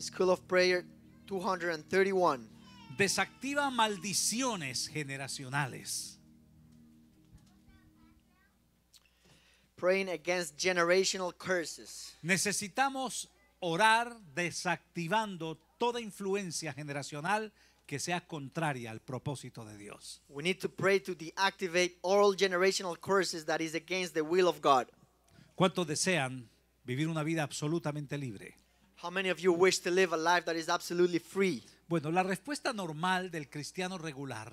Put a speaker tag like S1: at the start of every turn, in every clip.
S1: School of Prayer 231. Desactiva maldiciones generacionales.
S2: Praying against generational curses.
S1: Necesitamos orar desactivando toda influencia generacional que sea contraria al propósito de Dios.
S2: We need to pray to deactivate all generational curses that is against the will
S1: of God. ¿Cuántos desean vivir una vida absolutamente libre?
S2: How many of you wish to live a life that is absolutely free? Bueno, la respuesta normal del cristiano regular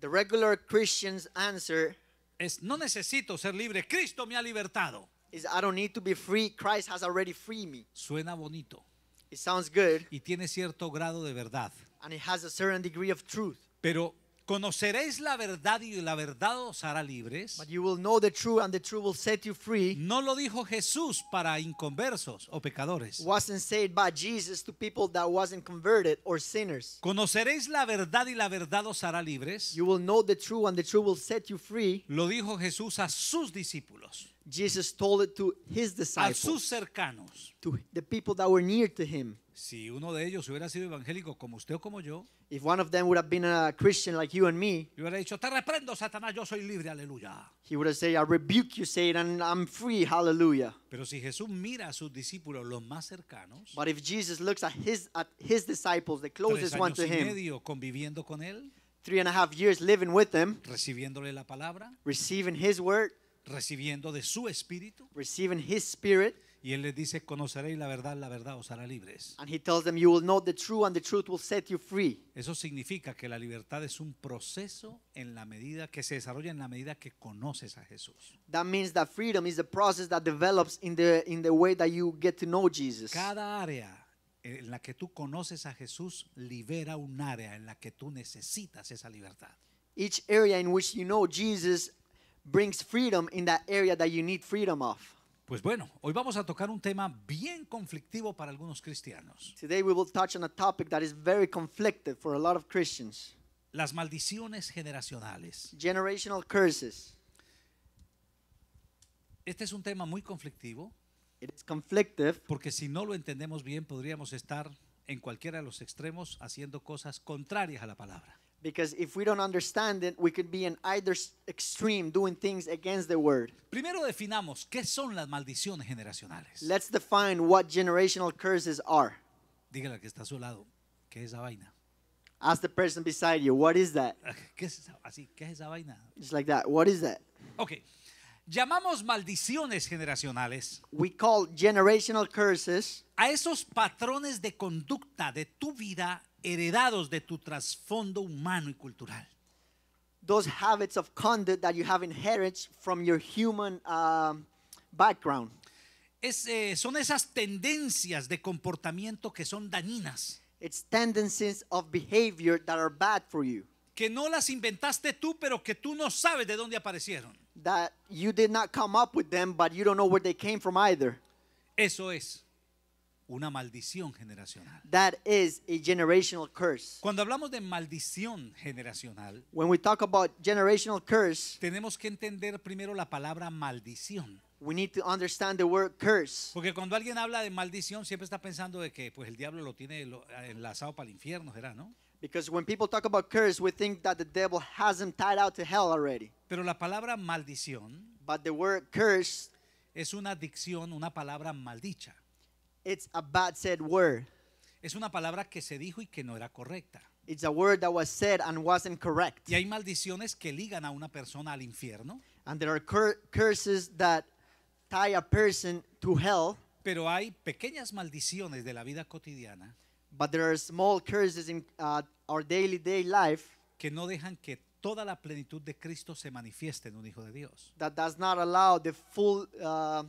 S2: The regular Christian's answer es no necesito ser libre, Cristo me
S1: ha libertado. is
S2: I don't need to be free. Christ has already freed me. Suena bonito It sounds good y tiene cierto grado de verdad, and it has a certain degree of truth. pero
S1: Conoceréis la verdad y la verdad os hará libres. But you will know the truth and the truth will set you free. No lo dijo Jesús para inconversos o pecadores. Wasn't said by
S2: Jesus to people that wasn't converted or sinners.
S1: Conoceréis la verdad y la verdad os hará libres. You will know the truth and the truth will set you free. Lo dijo Jesús a sus discípulos.
S2: Jesus told it to his disciples, a
S1: sus cercanos.
S2: To the people that were near to him.
S1: Si uno de ellos hubiera sido evangélico como usted o como yo,
S2: if one of them would have been a Christian like you and me,
S1: yo hubiera dicho, te reprendo, Satanás, yo soy libre, aleluya.
S2: He would have said, I rebuke you, Satan, I'm free, hallelujah.
S1: Pero si Jesús mira a sus discípulos, los más cercanos, but if Jesus looks at his at his disciples, the closest one to him, medio conviviendo con él, three and a half years living with him, recibiéndole la palabra, receiving his word. recibiendo de su espíritu. Receiving his spirit. Y él les dice, conoceréis la verdad, la verdad os hará libres. And he tells them, you will know the truth and the truth will set you free. Eso significa que la libertad es un proceso en la medida que se desarrolla en la medida que conoces a Jesús.
S2: That means that freedom is the process that develops in the in the way that you get to know Jesus. Cada área
S1: en la que tú conoces a Jesús libera un área en la que tú necesitas esa libertad.
S2: Each area in which you know Jesus freedom
S1: Pues bueno, hoy vamos a tocar un tema bien conflictivo para algunos cristianos.
S2: Today we will touch on a topic that is very for a lot of Christians.
S1: Las maldiciones generacionales. Generational curses. Este es un tema muy conflictivo. It conflictive. Porque si no lo entendemos bien, podríamos estar en cualquiera de los extremos haciendo cosas contrarias a la palabra. Because if we
S2: don't understand it, we could be in either extreme doing things against the word.
S1: Primero definamos qué son las maldiciones generacionales.
S2: Let's define what generational curses are. Dígale que está a su lado, ¿qué es esa vaina? Ask the person beside you, what is that? Ah,
S1: ¿Qué es esa, así, ¿qué es esa vaina?
S2: Just like that, what is that?
S1: Okay. Llamamos maldiciones generacionales.
S2: We call generational curses
S1: a esos patrones de conducta de tu vida heredados de tu trasfondo humano y cultural.
S2: Those habits of conduct that you have inherited from your human uh, background.
S1: Es, eh, son esas tendencias de comportamiento que son dañinas. It's
S2: tendencies of behavior that are bad for you.
S1: Que no las inventaste tú, pero que tú no sabes de dónde aparecieron.
S2: That you did not come up with them, but you don't know where they came from either.
S1: Eso es una maldición generacional.
S2: That is a generational curse.
S1: Cuando hablamos de maldición generacional,
S2: When we talk about generational curse,
S1: tenemos que entender primero la palabra maldición. We need to understand the word curse. Porque cuando alguien habla de maldición siempre está pensando de que pues el diablo lo tiene eh, enlazado para el infierno, ¿será, no?
S2: Because when people talk about curse, we think that the devil has him tied out to hell already. Pero la palabra maldición But the word curse
S1: es una adicción una palabra maldicha.
S2: It's a bad said word.
S1: Es una palabra que se dijo y que no era correcta.
S2: It's a word that was said and wasn't correct.
S1: Y hay maldiciones que ligan a una persona al infierno.
S2: And there are cur curses that tie a person to hell.
S1: Pero hay pequeñas maldiciones de la vida cotidiana.
S2: But there are small curses in uh, our daily day life
S1: que no dejan que toda la plenitud de Cristo se manifieste en un hijo de Dios.
S2: That does not allow the full uh,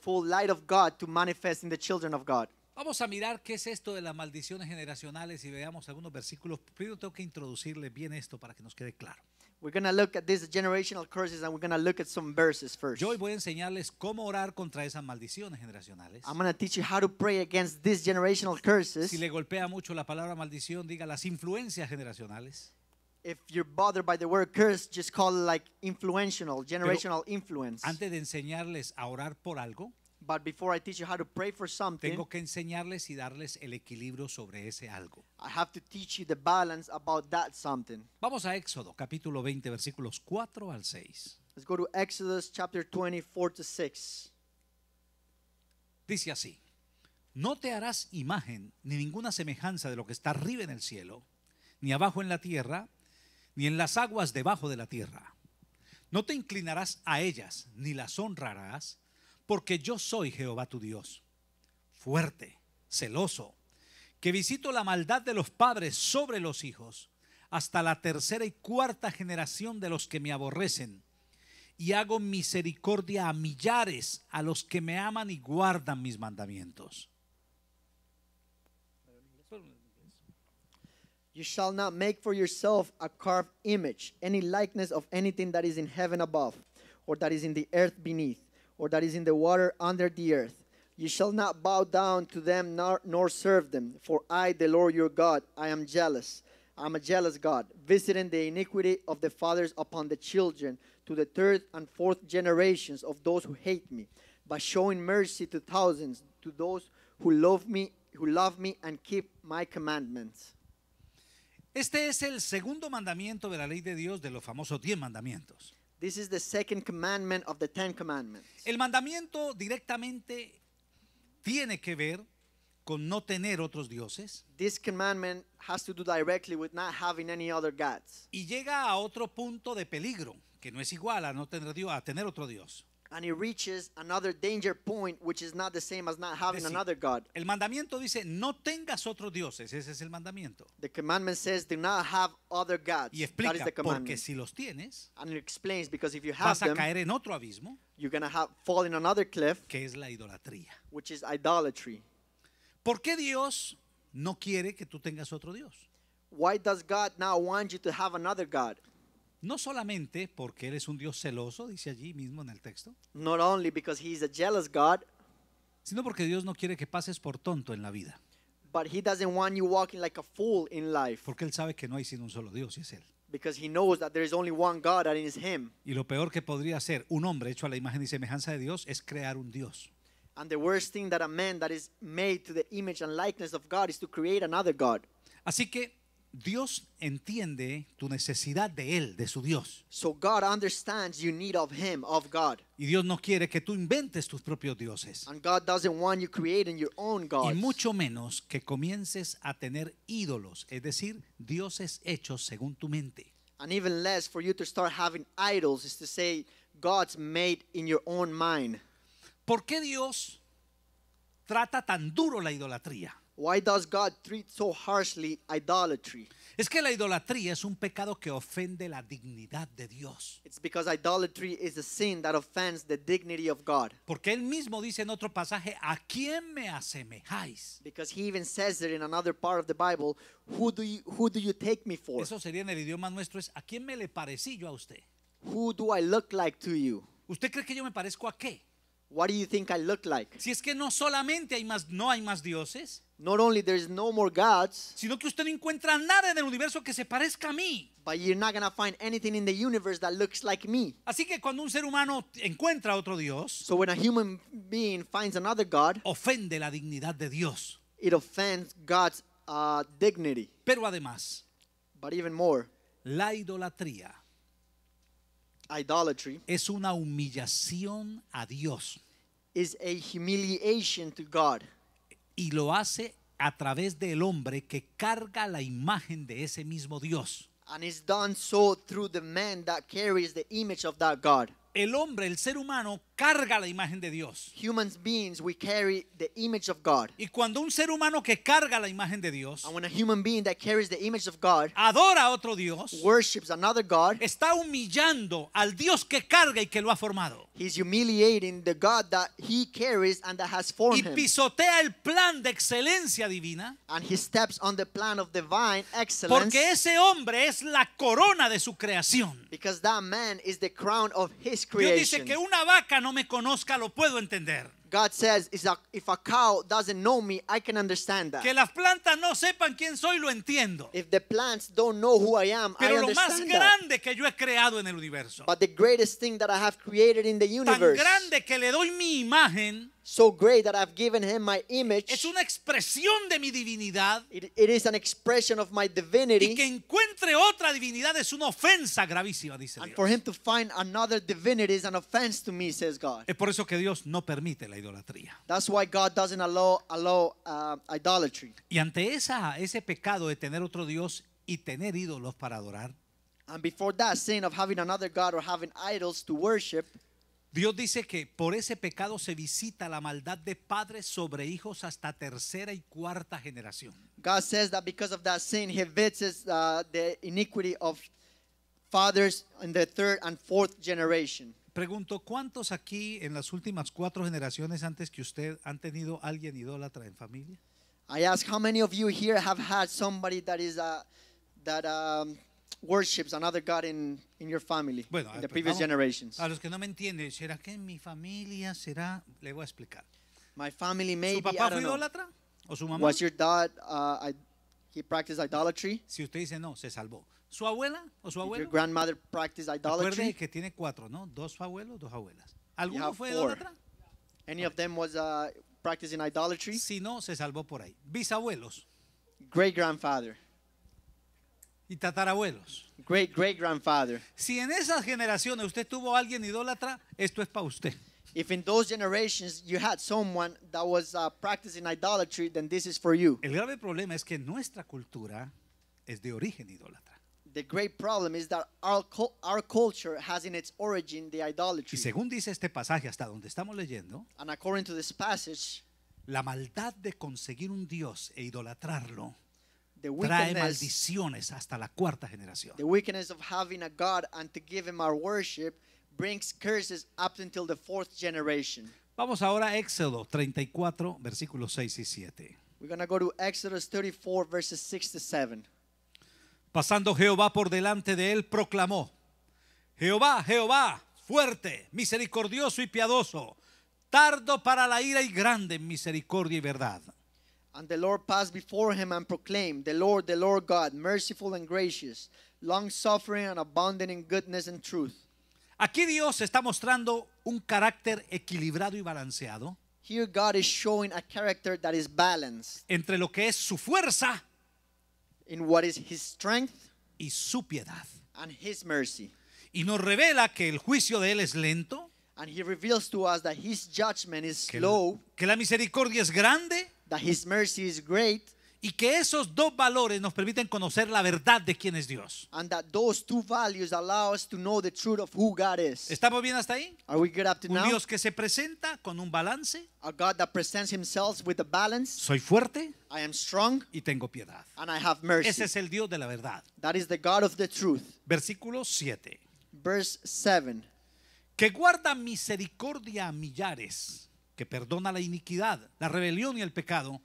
S2: full light of God to manifest the children of God.
S1: Vamos a mirar qué es esto de las maldiciones generacionales y veamos algunos versículos. Primero tengo que introducirle bien esto para que nos quede claro.
S2: We're look at these generational curses and we're look at some verses first. Yo hoy voy a
S1: enseñarles cómo orar contra esas maldiciones generacionales. I'm teach you how to pray against these generational curses. Si le golpea mucho la palabra maldición, diga las influencias generacionales
S2: if you're bothered by the word curse, just call it like influential, generational Pero influence. Antes de
S1: enseñarles a orar por algo, But before I teach you how to pray for something, tengo que enseñarles y darles el equilibrio sobre ese algo.
S2: I have to teach you the balance about that something. Vamos
S1: a Éxodo capítulo 20 versículos 4 al 6.
S2: Let's go to Exodus chapter 4
S1: to 6. Dice así: No te harás imagen ni ninguna semejanza de lo que está arriba en el cielo, ni abajo en la tierra, ni en las aguas debajo de la tierra. No te inclinarás a ellas, ni las honrarás, porque yo soy Jehová tu Dios, fuerte, celoso, que visito la maldad de los padres sobre los hijos, hasta la tercera y cuarta generación de los que me aborrecen, y hago misericordia a millares, a los que me aman y guardan mis mandamientos. You shall not make for yourself a carved
S2: image, any likeness of anything that is in heaven above, or that is in the earth beneath, or that is in the water under the earth. You shall not bow down to them nor, nor serve them, for I, the Lord your God, I am jealous. I'm a jealous God, visiting the iniquity of the fathers upon the children to the third and fourth generations of those who hate me, but showing mercy to thousands, to those who love me, who love me and keep my commandments.
S1: Este es el segundo mandamiento de la ley de Dios de los famosos diez mandamientos. This is the second commandment of the Ten Commandments. El mandamiento directamente tiene que ver con no tener otros dioses.
S2: This commandment has to do directly with not having any other gods.
S1: Y llega a otro punto de peligro, que no es igual a no tener a tener otro dios. And he
S2: reaches another danger point, which is not the same as not having decir, another God. El mandamiento dice,
S1: no tengas otros dioses. Ese es el mandamiento.
S2: The commandment says, do not have other gods. Y explica, that is the commandment. porque si los
S1: tienes, And it explains, because if you have vas a them, caer en otro abismo, you're going to
S2: have fall in another cliff, que es la idolatría. Which is idolatry. ¿Por qué Dios no quiere que tú tengas otro Dios? Why does God not want you to have another
S1: God? No solamente porque Él es un Dios celoso, dice allí mismo en el texto,
S2: not only because he is a jealous God,
S1: sino porque Dios no quiere que pases por tonto en la vida,
S2: but he doesn't want you walking like a fool in life
S1: porque Él sabe que no hay sino un solo Dios y es Él.
S2: because he knows that there is only one God and it is him.
S1: Y lo peor que podría hacer un hombre hecho a la imagen y semejanza de Dios es crear un Dios.
S2: And the worst thing that a man that is made to the image and likeness of God is to create another God. Así que
S1: Dios entiende tu
S2: necesidad de él, de su Dios. So God understands need of him, of God. Y Dios no quiere
S1: que tú inventes tus propios dioses. Y mucho menos que comiences a tener ídolos, es decir, dioses hechos según tu mente.
S2: And even less for you to start having idols is to say gods made in your own
S1: mind. ¿Por qué Dios trata tan duro la idolatría?
S2: Why does God treat so harshly idolatry?
S1: Es que la idolatría es un pecado que ofende la dignidad de Dios.
S2: It's because idolatry is a sin that offends the dignity
S1: of God. Porque él mismo dice en otro pasaje, ¿a quién me asemejáis?
S2: Because he even says it in another part of the Bible, who do you, who do you take me for?
S1: Eso sería en el idioma nuestro es ¿a quién me le parecí yo a usted?
S2: Who do I look like to you?
S1: ¿Usted cree que yo me parezco a qué?
S2: you think I
S1: Si es que no solamente hay más, no hay más dioses,
S2: only no more sino que usted no encuentra nada en el universo que se parezca a mí. Así que cuando un ser humano encuentra otro Dios, finds another god, ofende la dignidad de Dios. Uh, Pero además, even more, la idolatría es una humillación a Dios humiliation Y lo hace
S1: a través del hombre que carga la imagen de ese mismo Dios.
S2: the image of El hombre, el ser humano, carga la imagen de Dios. Humans beings, we carry the image of God. Y cuando un ser humano que carga la imagen de Dios, adora a otro Dios, worships está humillando al Dios que carga y que lo ha formado. He's humiliating the God that he carries and that has formed y
S1: pisotea el plan de excelencia divina. And he
S2: steps on the plan of divine excellence. Porque ese hombre es la corona de su creación. Because that man is the crown of his creation. Dios dice que
S1: una vaca no me conozca, lo puedo entender.
S2: God says, is if a cow doesn't know me, I can understand that. Que
S1: las plantas no sepan quién soy, lo entiendo. If the plants don't know who I am, Pero I understand lo más grande that. que yo he creado en el universo. But the
S2: greatest thing that I have created in the universe. Tan
S1: grande que le doy
S2: mi imagen so great that I've given him my image.
S1: Es una expresión
S2: de mi divinidad. It, it is an expression of my divinity. Y que
S1: encuentre otra divinidad es una ofensa gravísima, dice And Dios. for
S2: him to find another divinity is an offense to me, says God.
S1: Es por eso que Dios no permite la idolatría. That's why God doesn't allow, allow uh, idolatry. Y ante esa, ese pecado de tener otro Dios y tener ídolos para adorar.
S2: And before that sin of having another God or having idols to worship.
S1: Dios dice que por ese pecado se visita la maldad de padres sobre hijos hasta tercera y cuarta generación.
S2: God says that because of that sin, He visits uh, the iniquity of
S1: fathers in the third and fourth generation. Pregunto, ¿cuántos aquí en las últimas cuatro generaciones antes que usted han tenido alguien idólatra en familia? I
S2: ask how many of you here have had somebody that is a, uh, that um, worships another god in, in your family, bueno, in the pues previous generations. A
S1: los que no me entienden, ¿será que en mi familia será? Le voy a explicar. My family maybe, ¿Su papá fue idólatra? ¿O su mamá? Was your
S2: dad, uh, I, he practiced idolatry? Si usted dice no, se salvó.
S1: ¿Su abuela o su abuelo? Did your grandmother practiced idolatry? Recuerde que tiene cuatro, ¿no? Dos abuelos, dos abuelas. ¿Alguno fue idólatra?
S2: Any okay. of them was uh, practicing idolatry? Si no, se salvó por ahí.
S1: Bisabuelos. Great grandfather y tatarabuelos. Great great grandfather. Si en esas generaciones usted tuvo a alguien idólatra, esto es para usted.
S2: If in those generations you had someone that was uh, practicing idolatry, then this is for you.
S1: El grave problema es que nuestra cultura es de origen idólatra.
S2: The great problem is that our, our culture has in its origin the idolatry. Y
S1: según dice este pasaje hasta donde estamos leyendo, and according to this passage, la maldad de conseguir un dios e idolatrarlo trae maldiciones hasta la cuarta generación. The
S2: of having a God and to give him our worship brings curses up until the fourth generation.
S1: Vamos ahora a Éxodo 34 versículos 6 y 7.
S2: We're go to Exodus verses to 7.
S1: Pasando Jehová por delante de él proclamó: Jehová, Jehová, fuerte, misericordioso y piadoso, tardo para la ira y grande en misericordia y verdad And the Lord
S2: passed before him and proclaimed, The Lord, the Lord God, merciful and gracious, long suffering and abundant in goodness and truth.
S1: Aquí Dios está mostrando un carácter equilibrado y balanceado. Here
S2: God is showing a character that is balanced Entre lo
S1: que es su fuerza in what is his strength y su piedad. and his mercy. Y nos revela que el juicio de Él es lento, And he reveals to
S2: us that his judgment is que, slow, que la misericordia es grande great,
S1: y que esos dos valores nos permiten conocer la verdad de quién es Dios. ¿Estamos bien hasta ahí? un Dios que se
S2: presenta con un balance. A God with balance. Soy fuerte. Y tengo piedad. Ese es el Dios de la verdad. That is the God of the truth.
S1: Versículo 7. Verse 7. Que guarda misericordia a millares que perdona la iniquidad, la rebelión y el pecado,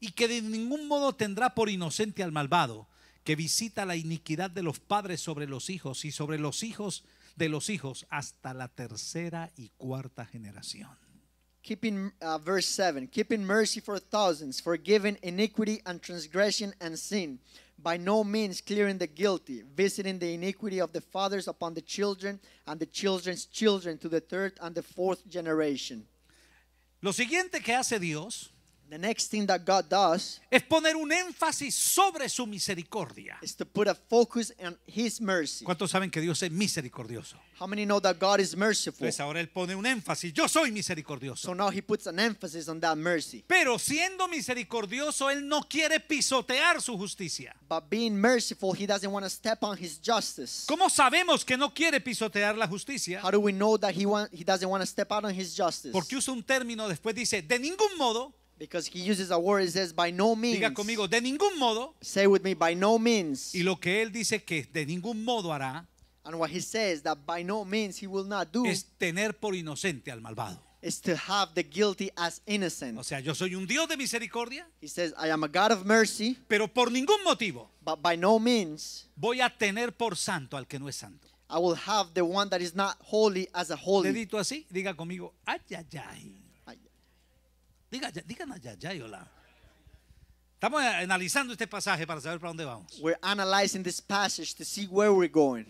S1: y que de ningún modo tendrá por inocente al malvado, que visita la iniquidad de los padres sobre los hijos y sobre los hijos de los hijos hasta la tercera y cuarta generación.
S2: Keeping uh, verse 7, keeping mercy for thousands, forgiving iniquity and transgression and sin, by no means clearing the guilty, visiting the iniquity of the fathers upon the children and the children's children to the third and the fourth generation. Lo siguiente que hace Dios The next thing that God does es
S1: poner un énfasis sobre su misericordia. ¿Cuántos saben que Dios es misericordioso? How many know that God is merciful? ahora él pone un énfasis, yo
S2: soy misericordioso. So now He puts an emphasis on that mercy. Pero siendo misericordioso, él no quiere pisotear su justicia. But being merciful, He doesn't want to step on His justice. ¿Cómo sabemos que no quiere pisotear la justicia? How do we know that he doesn't want to step on His justice? Porque usa un término después dice, de ningún modo Because he uses a word, he says, by no means. Diga conmigo, de ningún modo.
S1: Say with me, by
S2: no means. Y
S1: lo que él dice que de ningún modo hará.
S2: And what he says that by no means he will not do. Es
S1: tener por inocente al malvado.
S2: Is to have the guilty as innocent. O sea, yo soy un Dios de misericordia. He says, I am a
S1: God of mercy. Pero por ningún motivo. But by no means. Voy a tener por santo al que no es santo.
S2: I will have the one that is not holy as a holy. Dedito
S1: así, diga conmigo, ay, ay, ay digan allá, ya, hola. Estamos eh, analizando este pasaje para saber para dónde vamos.
S2: We're analyzing this passage to see where we're going.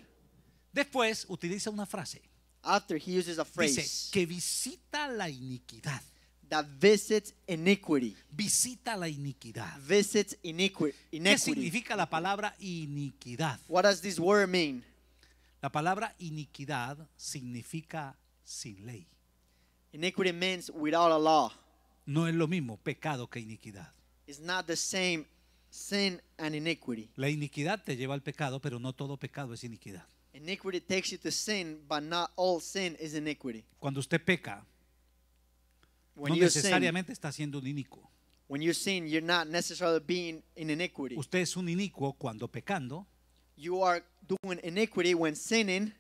S2: Después utiliza una frase. After he uses a phrase. Dice que visita la iniquidad. That visits iniquity. Visita la iniquidad.
S1: Visits iniqui iniquity. ¿Qué significa la palabra iniquidad? What does this word mean? La palabra iniquidad significa sin ley.
S2: Iniquity means without a law.
S1: No es lo mismo pecado que iniquidad. La iniquidad te lleva al pecado, pero no todo pecado es iniquidad. Cuando usted peca,
S2: no necesariamente
S1: está siendo un iniquo. Usted es un inicuo cuando pecando.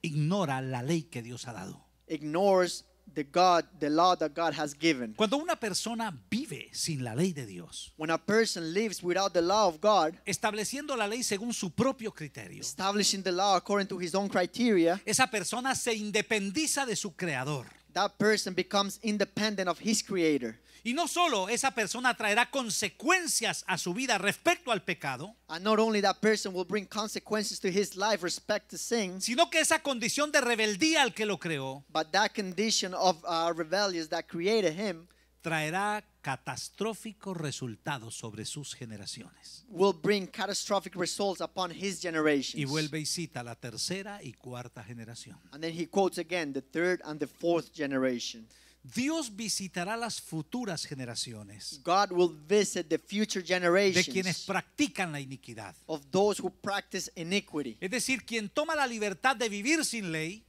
S2: Ignora la ley que Dios ha dado. Ignores the God, the law that God has given. Cuando una persona vive
S1: sin la ley de Dios,
S2: When a person lives without the law of God, estableciendo la ley según su propio criterio, establishing the law according
S1: to his own criteria, esa persona se independiza de su creador.
S2: that person becomes independent of his creator.
S1: Y no solo esa persona traerá consecuencias a su vida respecto al pecado,
S2: And not only that person will bring consequences to his life respect to sin, sino que esa condición de rebeldía al que lo creó but that condition of uh, rebellious
S1: that created him traerá catastróficos resultados sobre sus generaciones. Y vuelve y cita la tercera y cuarta generación. Dios visitará las futuras generaciones.
S2: de quienes practican la iniquidad. Es decir, quien toma la
S1: libertad de vivir sin ley.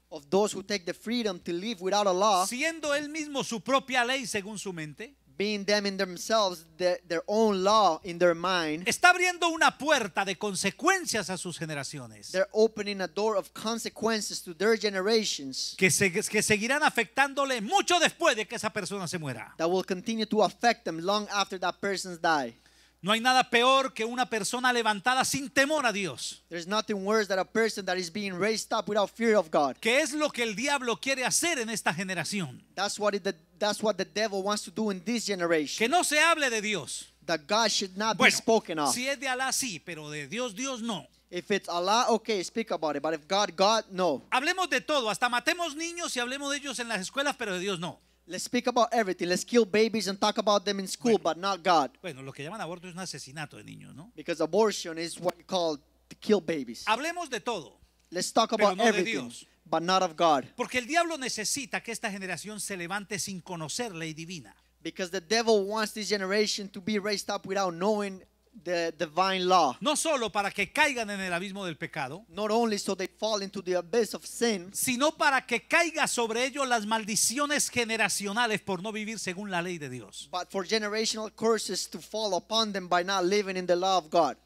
S1: Siendo él mismo su propia ley según su mente
S2: being them in themselves the, their own law in their mind. Está abriendo una puerta de consecuencias a sus generaciones. They're opening a door of consequences to their generations. Que, se, que seguirán afectándole mucho después
S1: de que esa persona se muera.
S2: That will continue to affect them long after that person's die.
S1: No hay nada peor que una persona levantada sin temor a Dios.
S2: There's nothing worse than a person that is being raised up without fear of God. Que es lo que el diablo quiere hacer en esta generación. That's what the that's what the devil wants to do in this generation. Que no se hable de Dios. That God should not bueno, be spoken of. Si
S1: es de Allah sí, pero de Dios Dios no.
S2: If it's Allah, okay, speak about it. But if God, God, no.
S1: Hablemos de todo, hasta matemos niños y hablemos de ellos en las escuelas, pero de Dios no.
S2: Let's speak about everything. Let's kill babies and talk about them in school, bueno, but not God.
S1: Bueno, lo que llaman aborto es un asesinato de niños, ¿no?
S2: Because abortion is what you call to kill babies. Hablemos de todo. Let's talk about no everything. De Dios but not of God.
S1: Porque el diablo necesita que esta generación se levante sin
S2: conocer ley divina. Because the devil wants this generation to be raised up without knowing
S1: the divine law. No solo para que caigan en el abismo del pecado,
S2: Not only so they fall into the abyss of sin,
S1: sino para que caiga sobre ellos las maldiciones generacionales por no vivir según la ley de Dios.
S2: but for generational curses to fall upon them by not living in the law of God.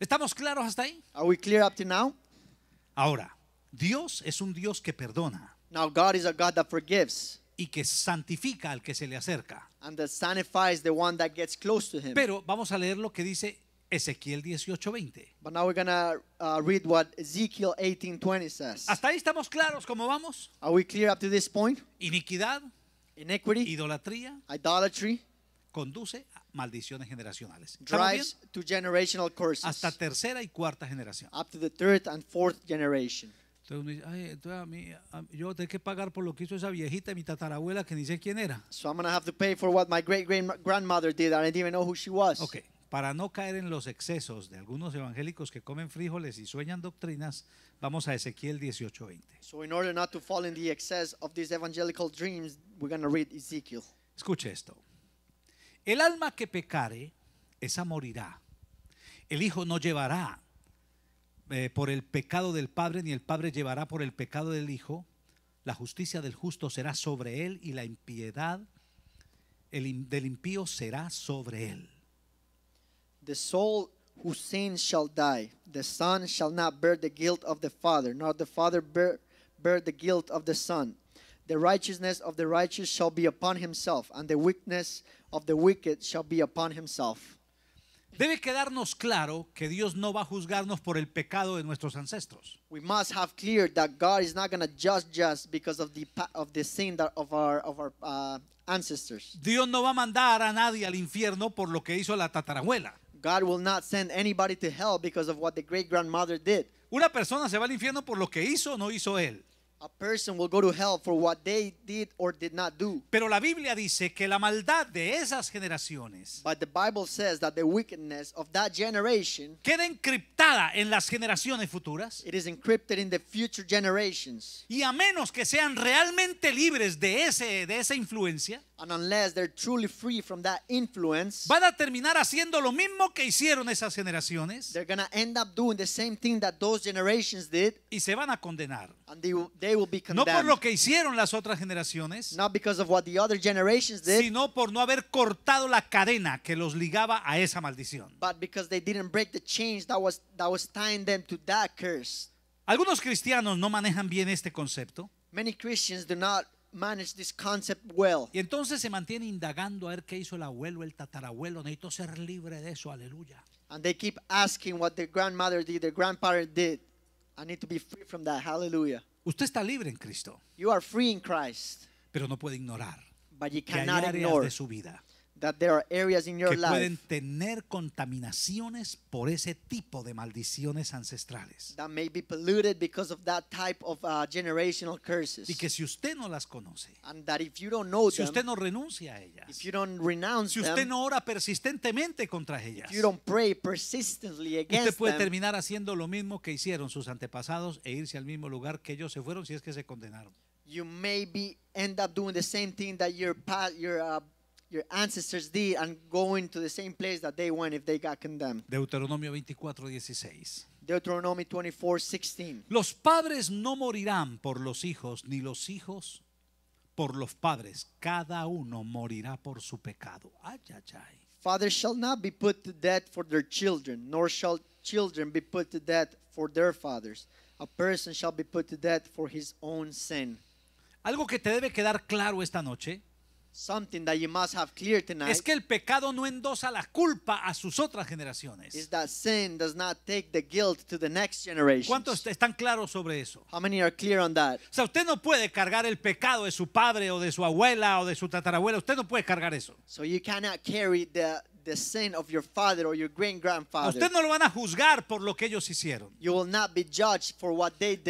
S2: ¿Estamos claros hasta ahí? Are we clear up to now?
S1: Ahora, Dios es un Dios que perdona.
S2: Y que santifica
S1: al que se le acerca. Pero vamos a leer lo que dice Ezequiel
S2: 18:20. Uh,
S1: Hasta ahí estamos claros cómo vamos? Iniquidad, idolatría, conduce a maldiciones generacionales.
S2: Hasta tercera y cuarta generación.
S1: Entonces uno dice, ay, entonces a mí, yo tengo que pagar por lo que hizo esa viejita, mi tatarabuela, que ni sé quién era.
S2: So I'm going to have to pay for what my great great grandmother did. I didn't even know who she was. Okay.
S1: Para no caer en los excesos de algunos evangélicos que comen frijoles y sueñan doctrinas, vamos a Ezequiel 18:20.
S2: So in order not to fall in the excess of these evangelical dreams, we're going read
S1: Ezekiel. Escuche esto. El alma que pecare, esa morirá. El hijo no llevará eh, por el pecado del Padre, ni el Padre llevará por el pecado del Hijo. La justicia del justo será sobre él y la impiedad el, del impío será sobre él. The
S2: soul whose sin shall die. The son shall not bear the guilt of the father, nor the father bear, bear the guilt of the son. The righteousness of the righteous shall be upon himself, and the weakness of the wicked shall be upon himself.
S1: Debe quedarnos claro que Dios no va a juzgarnos por el pecado de nuestros ancestros. Dios no va a mandar a nadie al infierno por lo que hizo la tatarabuela.
S2: Una persona se va al infierno por lo que hizo o no hizo él. A person will go to hell for what they did or did not do.
S1: Pero la Biblia dice que la maldad de esas generaciones
S2: But the Bible says that the wickedness of that generation
S1: queda encriptada en las generaciones futuras. It is encrypted in the
S2: future generations. Y a menos que sean realmente libres de ese de esa influencia, and unless they're truly free from that influence, van a terminar haciendo lo mismo que hicieron esas generaciones. They're gonna end up doing the same thing that those generations did. Y se van a condenar no por lo
S1: que hicieron las otras generaciones, sino por no haber cortado la cadena que los ligaba a esa maldición.
S2: Algunos cristianos
S1: no manejan bien este concepto. Y entonces se mantiene indagando a ver qué hizo el abuelo, el tatarabuelo. Necesito ser libre de eso, aleluya.
S2: And keep asking what I need to be free from that. Hallelujah. Usted está libre en Cristo. You are free in Christ.
S1: Pero no puede ignorar
S2: But you que hay cannot áreas ignore de su vida that there are areas in your que pueden
S1: tener contaminaciones por ese tipo de maldiciones ancestrales.
S2: that may be polluted because of that type of uh, generational curses. Y que si
S1: usted no las conoce,
S2: and that if you don't know si them, usted no
S1: renuncia a ellas, if you don't renounce si usted them, no ora persistentemente contra ellas, if you don't pray
S2: persistently against usted puede them,
S1: terminar haciendo lo mismo que hicieron sus antepasados e irse al mismo lugar que ellos se fueron si es que se condenaron.
S2: you maybe end up doing the same thing that your pa- your uh, your ancestors did and going to the same place that they went if they got condemned.
S1: Deuteronomio 24:16.
S2: Deuteronomy 24:16.
S1: Los padres no morirán por los hijos ni los hijos por los padres, cada uno morirá por su pecado. Ay, ay, ay. Fathers shall not be put to death for their
S2: children, nor shall children be put to death for their fathers. A person shall be put to death for his own sin.
S1: Algo que te debe quedar claro esta noche es que el pecado no endosa la culpa a sus otras generaciones. Is ¿Cuántos están claros sobre eso? O sea, usted no puede cargar el pecado de su padre o de su abuela o de su tatarabuela. Usted no puede cargar eso.
S2: So Usted no lo van a juzgar por lo que ellos hicieron.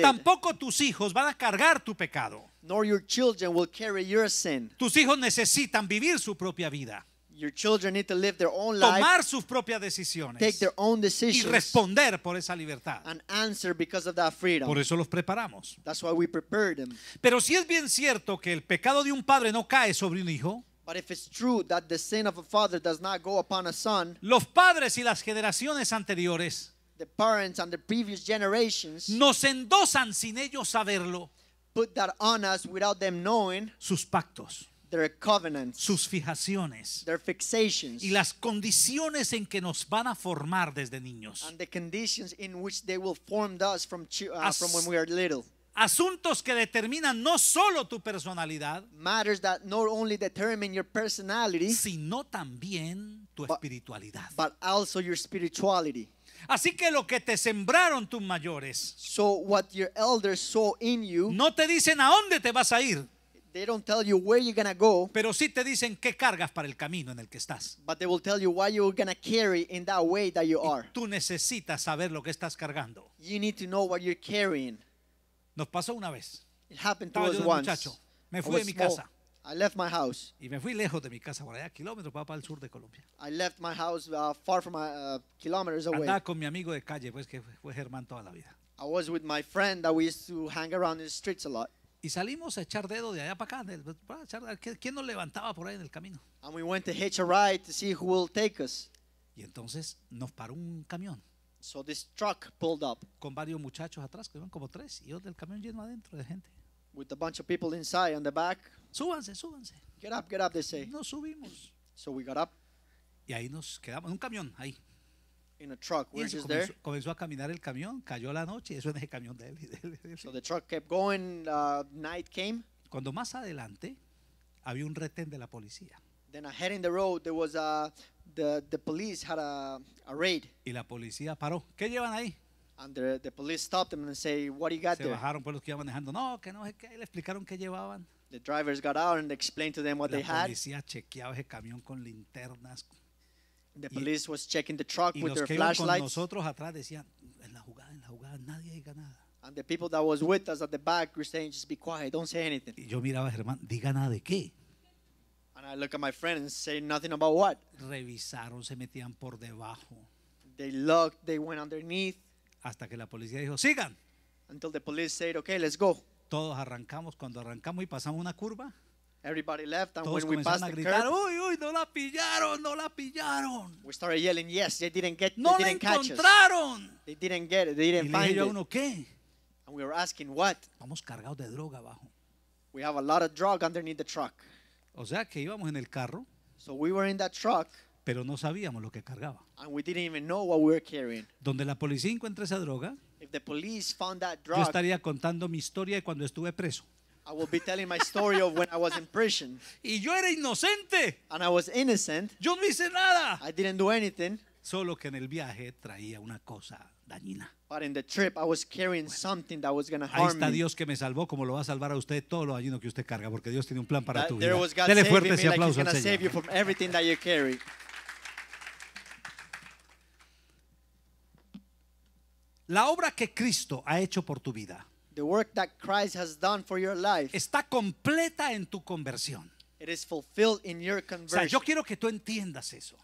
S2: Tampoco tus hijos van a cargar tu pecado nor your children will carry your sin.
S1: Tus hijos necesitan vivir su propia vida. Your children need to live their own life, tomar sus propias decisiones take
S2: their own decisions, y
S1: responder por esa libertad. And answer because of that freedom. Por eso los preparamos. That's why we prepared them. Pero si es bien cierto que el pecado de un padre no cae sobre un
S2: hijo, But if it's true that the sin of a father does not go upon a son, los padres y las generaciones anteriores the parents and the previous generations, nos endosan sin ellos saberlo. put that on us without them knowing sus pactos. Their
S1: covenants, sus fijaciones their fixations, y las condiciones en que nos van a formar desde niños. And
S2: the conditions in which they will form us from, uh, from when we are
S1: little. Asuntos que determinan no solo tu personalidad,
S2: matters that not only determine your personality, sino también tu but, espiritualidad. But also your spirituality. Así que lo que te sembraron tus mayores. So what your elders
S1: saw in you. No te dicen a dónde te vas a ir. They don't tell you where you're gonna go. Pero sí te dicen qué cargas para el camino en el que estás.
S2: But they will tell you what you're gonna carry in that way that you are.
S1: tú necesitas saber lo que estás cargando. You need to know what you're carrying. Nos pasó una vez. It happened to Estaba us yo once. Muchacho. Me fui de mi small. casa left my house. Y me fui lejos de mi casa, por allá, kilómetros para el sur de Colombia.
S2: I Andaba
S1: con mi amigo de calle, pues que fue Germán toda la vida. Y salimos a echar dedo de allá para acá. de- pues, ¿Quién nos levantaba por ahí en el camino?
S2: And Y entonces nos
S1: paró un camión pulled con varios muchachos atrás, que iban como tres, y otro del camión lleno adentro de gente with a bunch of people inside on the back. Súbanse, súbanse. Get up,
S2: get up, they say. No subimos. So we got up. Y ahí nos quedamos, en un camión, ahí. In a truck. We're y comenzó, there.
S1: comenzó a caminar el camión, cayó la noche, eso en el camión de él. De él, de él. So the truck kept going, uh, night came. Cuando más adelante había un retén de la policía. Then
S2: ahead in the road there was a, uh, the, the police had a, a raid.
S1: Y la policía paró. ¿Qué llevan ahí? And the, the police stopped them and say, what do you got Se there? por los que iban No, que no, que le explicaron qué llevaban.
S2: The drivers got out and explained to them what they La had. policía
S1: chequeaba ese camión con linternas.
S2: The Y- police was checking the truck with their que flashlights.
S1: nosotros atrás decían,
S2: And the people that was with us at the back were saying, just be quiet, don't say anything. Y
S1: yo miraba a Germán, diga nada de qué.
S2: And I look at my friend and say nothing about what.
S1: Revisaron, se metían por debajo.
S2: They looked, they went underneath. Hasta que la policía dijo, sigan. Until the police said, okay, let's go. Todos arrancamos,
S1: cuando arrancamos y pasamos una curva,
S2: Everybody left, and todos when we passed a gritar, the curb, uy,
S1: uy, no la pillaron, no la pillaron.
S2: we started yelling, yes, they didn't get, no they la didn't catch us. encontraron. They didn't get it, they Y didn't le find yo uno, ¿qué? And we were asking what? Vamos cargados de droga abajo. We have a lot of drug underneath the truck.
S1: O sea que íbamos en el carro So we were in that truck pero no sabíamos lo que cargaba.
S2: And we didn't even know what we were carrying.
S1: Donde la policía encuentra esa droga,
S2: If the police found that drug, yo estaría
S1: contando mi historia de cuando estuve preso.
S2: I will be telling my story of when I was in prison. Y yo era inocente. And I was innocent. Yo no hice nada. I didn't do anything. Solo que en el viaje traía una cosa dañina. But in the trip I was carrying bueno, something that was going to harm Ahí está
S1: Dios que me salvó como lo va a salvar a usted todo lo dañino que usted carga porque Dios tiene un plan para that, tu vida. Dele fuerte ese aplauso like al
S2: Señor.
S1: La obra que Cristo ha hecho por tu vida
S2: work for your life está completa en tu conversión. yo
S1: quiero que tú entiendas eso.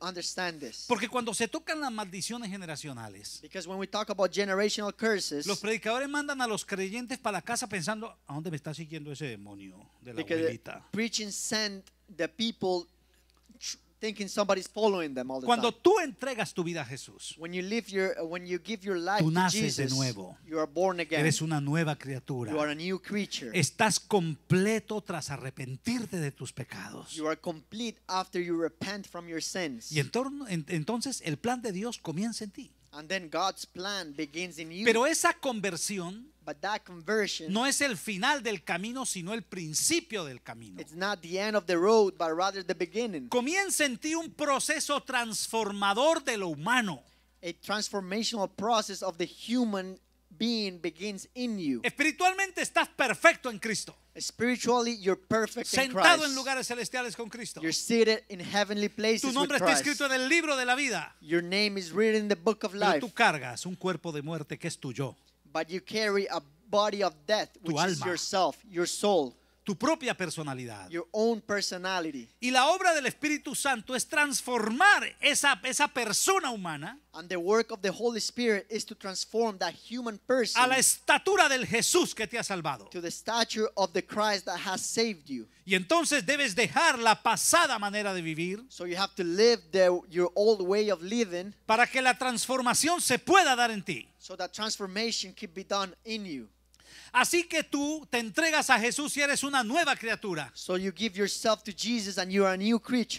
S1: understand Porque cuando se tocan las maldiciones generacionales,
S2: curses,
S1: los predicadores mandan a los creyentes para la casa pensando, ¿a dónde me está siguiendo ese demonio de la preaching the people cuando tú entregas tu
S2: vida a Jesús, tú naces de nuevo.
S1: Eres una nueva criatura. Estás completo tras arrepentirte de tus pecados. Y entonces el plan de Dios comienza en ti. Pero esa conversión no es el final del camino, sino el principio del camino. Comienza en ti un proceso transformador de lo
S2: humano. process of the human being begins
S1: Espiritualmente estás perfecto en Cristo. Sentado en lugares celestiales con Cristo.
S2: tu nombre está escrito en
S1: el libro de la vida. Your name tú cargas un cuerpo de muerte que es tuyo.
S2: but you carry a body of death, which is
S1: yourself, your soul. tu propia personalidad. Your
S2: own personality. Y la obra del Espíritu Santo es transformar esa, esa persona humana a la estatura del Jesús que te ha salvado. the Y entonces debes dejar la pasada manera de vivir
S1: para que la transformación se pueda dar en ti. So transformation done in you. Así que tú te entregas a Jesús y eres una nueva criatura.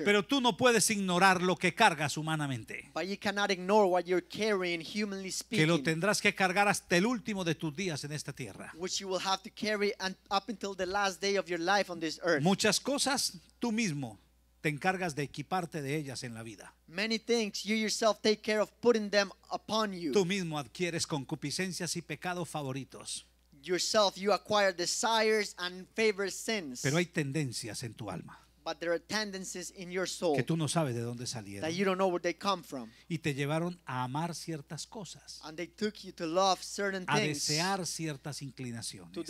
S1: Pero tú no puedes ignorar lo que cargas humanamente. Que lo tendrás que cargar hasta el último de tus días en esta tierra. Muchas cosas tú mismo te encargas de equiparte de ellas en la vida. Tú mismo adquieres concupiscencias y pecados favoritos you Pero hay tendencias en tu alma.
S2: que tú no sabes de dónde salieron.
S1: Y te llevaron a amar ciertas cosas.
S2: a desear
S1: ciertas inclinaciones.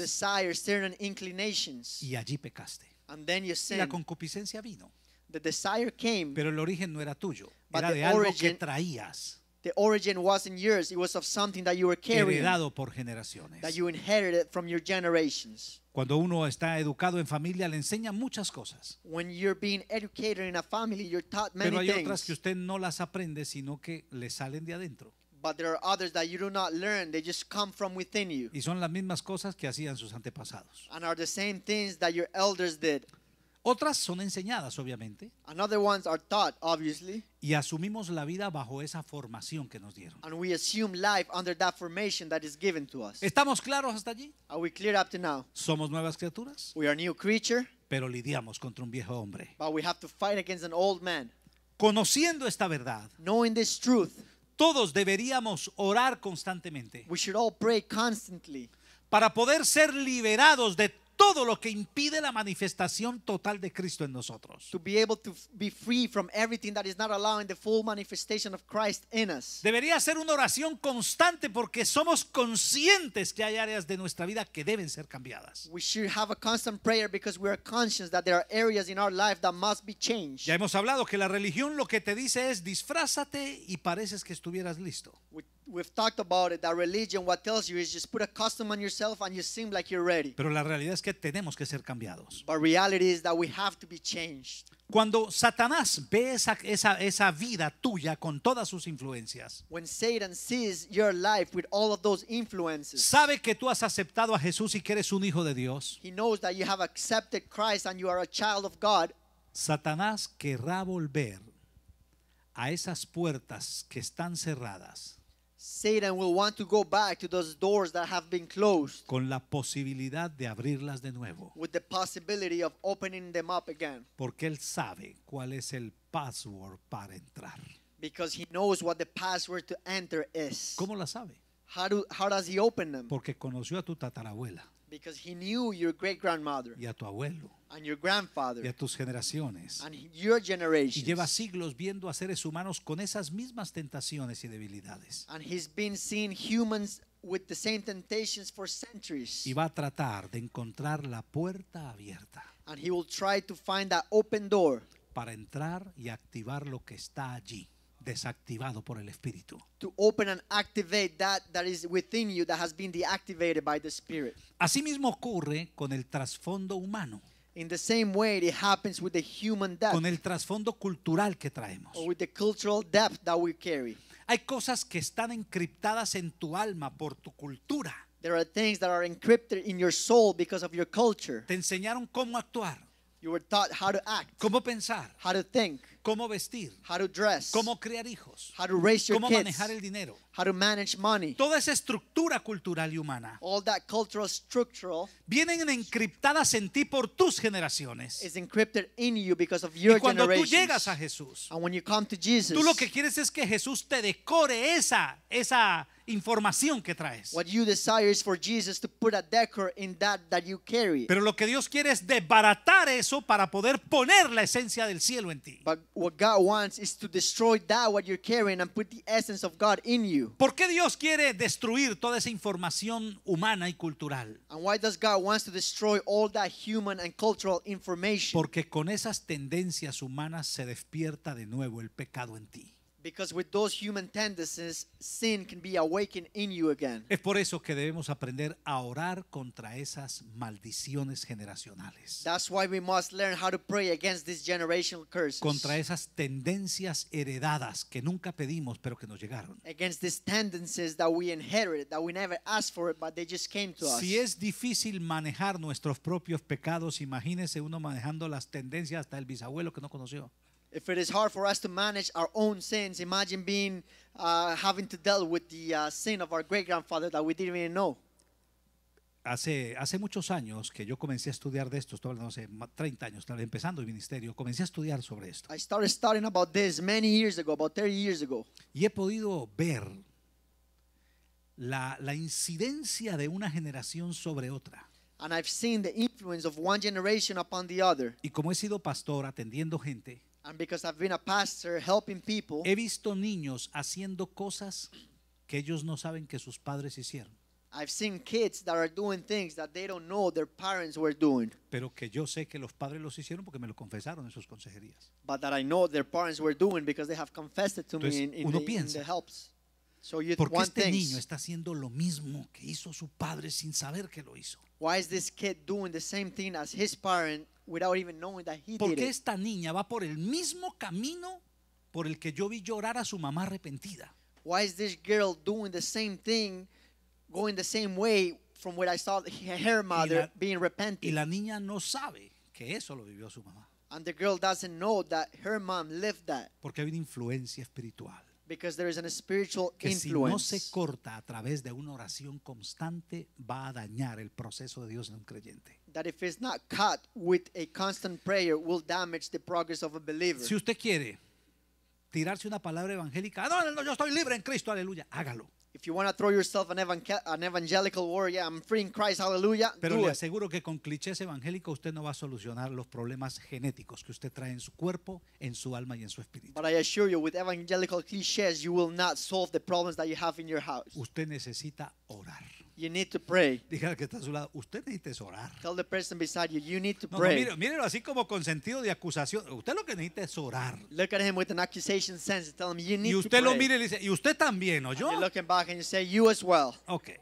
S1: Y allí pecaste.
S2: Y la concupiscencia vino. desire
S1: Pero el origen no era tuyo. Era de algo que traías.
S2: The origin wasn't yours, it was of something that you were carrying. Heredado
S1: por generaciones.
S2: That you inherited from your generations.
S1: Cuando uno está educado en familia le enseña muchas cosas.
S2: When you're being educated in a family, you're taught many Pero hay things. otras que
S1: usted no las aprende, sino que le salen de adentro.
S2: But there are others that you do not learn, they just come from within you.
S1: Y son las mismas cosas que hacían sus antepasados.
S2: And are the same things that your elders did. Otras son
S1: enseñadas, obviamente. Y asumimos la vida bajo esa formación que nos dieron.
S2: ¿Estamos claros hasta allí?
S1: Somos nuevas criaturas. Pero lidiamos contra un viejo hombre. Conociendo esta verdad. Todos deberíamos orar constantemente. Para poder ser liberados de todo lo que impide la manifestación total de Cristo en nosotros. Debería ser una oración constante porque somos conscientes que hay áreas de nuestra vida que deben ser cambiadas. Ya hemos hablado que la religión lo que te dice es disfrázate y pareces que estuvieras listo
S2: we've talked about it that religion what tells you is just put a custom on yourself and you seem like you're ready.
S1: Pero la realidad es que tenemos que ser cambiados.
S2: But reality is that we have to be
S1: changed. Cuando Satanás ve esa, esa, esa vida tuya con todas sus influencias,
S2: When Satan sees your life with all of those influences, sabe que tú has aceptado
S1: a Jesús y que eres un hijo de Dios.
S2: he knows that you have accepted Christ and you are a child of God.
S1: Satanás querrá volver a esas puertas que están cerradas
S2: Satan will want to go back to those doors that have been closed
S1: con la posibilidad de abrirlas de nuevo,
S2: with the possibility of opening them up again
S1: porque él sabe cuál es el password para entrar.
S2: because he knows what the password to enter is.
S1: ¿Cómo la sabe? How, do, how does he open them? Porque conoció a tu tatarabuela
S2: Because he knew your great grandmother y a tu abuelo y a
S1: tus generaciones. Y lleva siglos viendo a seres humanos con esas mismas tentaciones y debilidades. Y va a tratar de encontrar la puerta abierta. Para entrar y activar lo que está allí desactivado por el espíritu.
S2: así mismo
S1: Asimismo ocurre con el trasfondo humano. In the same way it happens with the human depth, con el trasfondo cultural que traemos.
S2: Or with the cultural depth that we carry. Hay cosas que están encriptadas en tu alma por tu cultura. There are things that are encrypted in your soul because of your culture. Te enseñaron cómo actuar. You were taught how to act. Cómo pensar. How to think. cómo vestir, cómo criar hijos, cómo manejar
S1: el dinero, Toda esa estructura cultural y humana all vienen encriptadas en ti por tus generaciones.
S2: y cuando tú
S1: llegas a Jesús, tú lo que quieres es que Jesús te decore esa esa información que traes. What you desire is for Jesus to
S2: put a decor in that that you carry.
S1: Pero lo que Dios quiere es desbaratar eso para poder poner
S2: la esencia del cielo en ti what God wants is to destroy that what you're carrying and put the essence
S1: of God in you. ¿Por qué Dios quiere destruir toda esa información humana y cultural?
S2: And why does God wants to destroy all that human and cultural information? Porque con esas
S1: tendencias humanas se despierta de nuevo el pecado en ti.
S2: Because with those human tendencies, sin can be awakened in you again.
S1: Es por eso que debemos aprender a orar contra esas maldiciones generacionales.
S2: That's why we must learn how to pray against these generational curses. Contra
S1: esas tendencias heredadas que nunca pedimos pero que nos llegaron.
S2: Against these tendencies that we inherited, that we never asked for it, but they just came to us. Si
S1: es difícil manejar nuestros propios pecados, imagínese uno manejando las tendencias hasta el bisabuelo que no conoció
S2: if it is hard for us to manage our own sins, imagine being uh, having to deal with the uh, sin of our great grandfather that we didn't even know.
S1: Hace, hace muchos años que yo comencé a estudiar de esto, estoy hablando hace 30 años, tal, empezando el ministerio, comencé a estudiar sobre esto.
S2: I started studying about this many years ago, about 30 years ago. Y he podido
S1: ver la, la incidencia de una generación sobre otra. And
S2: I've seen the influence of one generation upon the other. Y como
S1: he sido pastor atendiendo gente, And because I've been a pastor helping people, he visto niños haciendo cosas que ellos no saben que sus padres hicieron.
S2: I've seen kids that are doing things that they don't know their parents were doing.
S1: Pero que yo sé que los padres los hicieron porque me lo confesaron en sus consejerías.
S2: But that I know their parents were doing because they have confessed it to Entonces, me in, in, uno the, piensa, in the helps. So you ¿Por qué este things. niño está
S1: haciendo lo mismo que hizo su padre sin saber que lo hizo?
S2: Why is this kid doing the same thing as his parent without even knowing that he did Porque
S1: esta niña va por el mismo camino por el que yo vi llorar a su mamá arrepentida.
S2: Why is this girl doing the same thing, going the same way from where I saw her mother being repentant? Y la niña no sabe
S1: que eso lo vivió su mamá.
S2: And the girl doesn't know that her mom lived that.
S1: Porque hay una influencia espiritual. Because que si no se corta a través de una oración constante va a dañar el proceso de Dios en un creyente.
S2: That if it's not cut with a constant prayer will damage
S1: the progress of a believer. Si usted quiere tirarse una palabra evangélica, ah, no, yo estoy libre en Cristo, aleluya, hágalo.
S2: If you want to throw yourself an, evangel an evangelical war, yeah, I'm freeing Christ, hallelujah. Pero le
S1: aseguro que con clichés evangélicos usted no va a solucionar los problemas genéticos que usted trae en su cuerpo, en su alma y en su espíritu.
S2: But I assure you, with evangelical clichés, you will not solve the problems that you have in your house.
S1: Usted necesita orar. You need to pray. Diga que está a su lado, usted necesita orar.
S2: Tell the person beside you, you need to no, pray. No,
S1: mírelo, así como con sentido de acusación. Usted lo que necesita es orar.
S2: Look at him with an accusation sense and tell him you need to pray. y usted lo mire y dice,
S1: y usted también, ¿o yo? you look back and you say, you as well. Okay.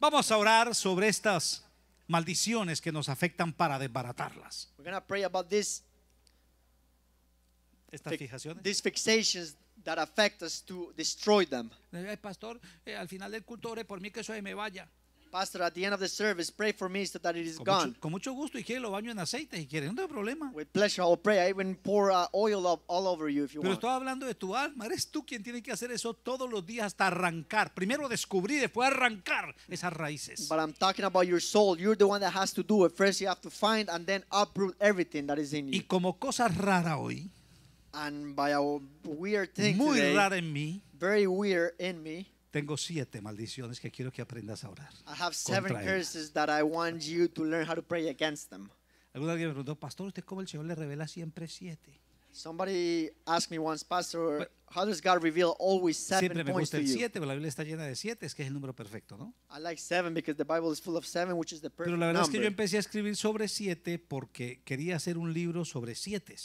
S1: Vamos a orar sobre estas maldiciones que nos afectan para desbaratarlas.
S2: We're gonna pray about this, Estas fijaciones. These fixations that affect us to
S1: destroy them. Eh, eh, pastor, eh, al final del culto ore por mí que eso me vaya.
S2: Pastor, at the end of the service, pray for me so that it is gone.
S1: con mucho gusto y quiere lo baño en aceite si quiere, no hay problema. With
S2: pleasure, I'll pray. I even pour uh, oil all over you if you want. Pero estoy
S1: hablando de tu alma. Eres tú quien tiene que hacer eso todos los días hasta arrancar. Primero descubrir, después arrancar esas raíces. But
S2: I'm talking about your soul. You're the one that has to do it. First, you have to find and then uproot everything that is in
S1: you. Y como cosa rara hoy.
S2: And by a weird thing Muy today, rara en mí. Very weird in me.
S1: Tengo siete maldiciones que quiero que aprendas a orar.
S2: I have seven curses that I want you to learn how to pray against them.
S1: Alguna vez me preguntó, pastor, ¿usted cómo el Señor le revela siempre siete?
S2: Somebody asked me once, pastor, But, pues, how does God reveal always seven siempre me gusta el to you? siete,
S1: pero la Biblia está llena de siete, es que es el número perfecto, ¿no?
S2: I like seven because the Bible is full of seven, which is the perfect Pero la verdad number. es que yo
S1: empecé a escribir sobre siete porque quería hacer un libro sobre siete.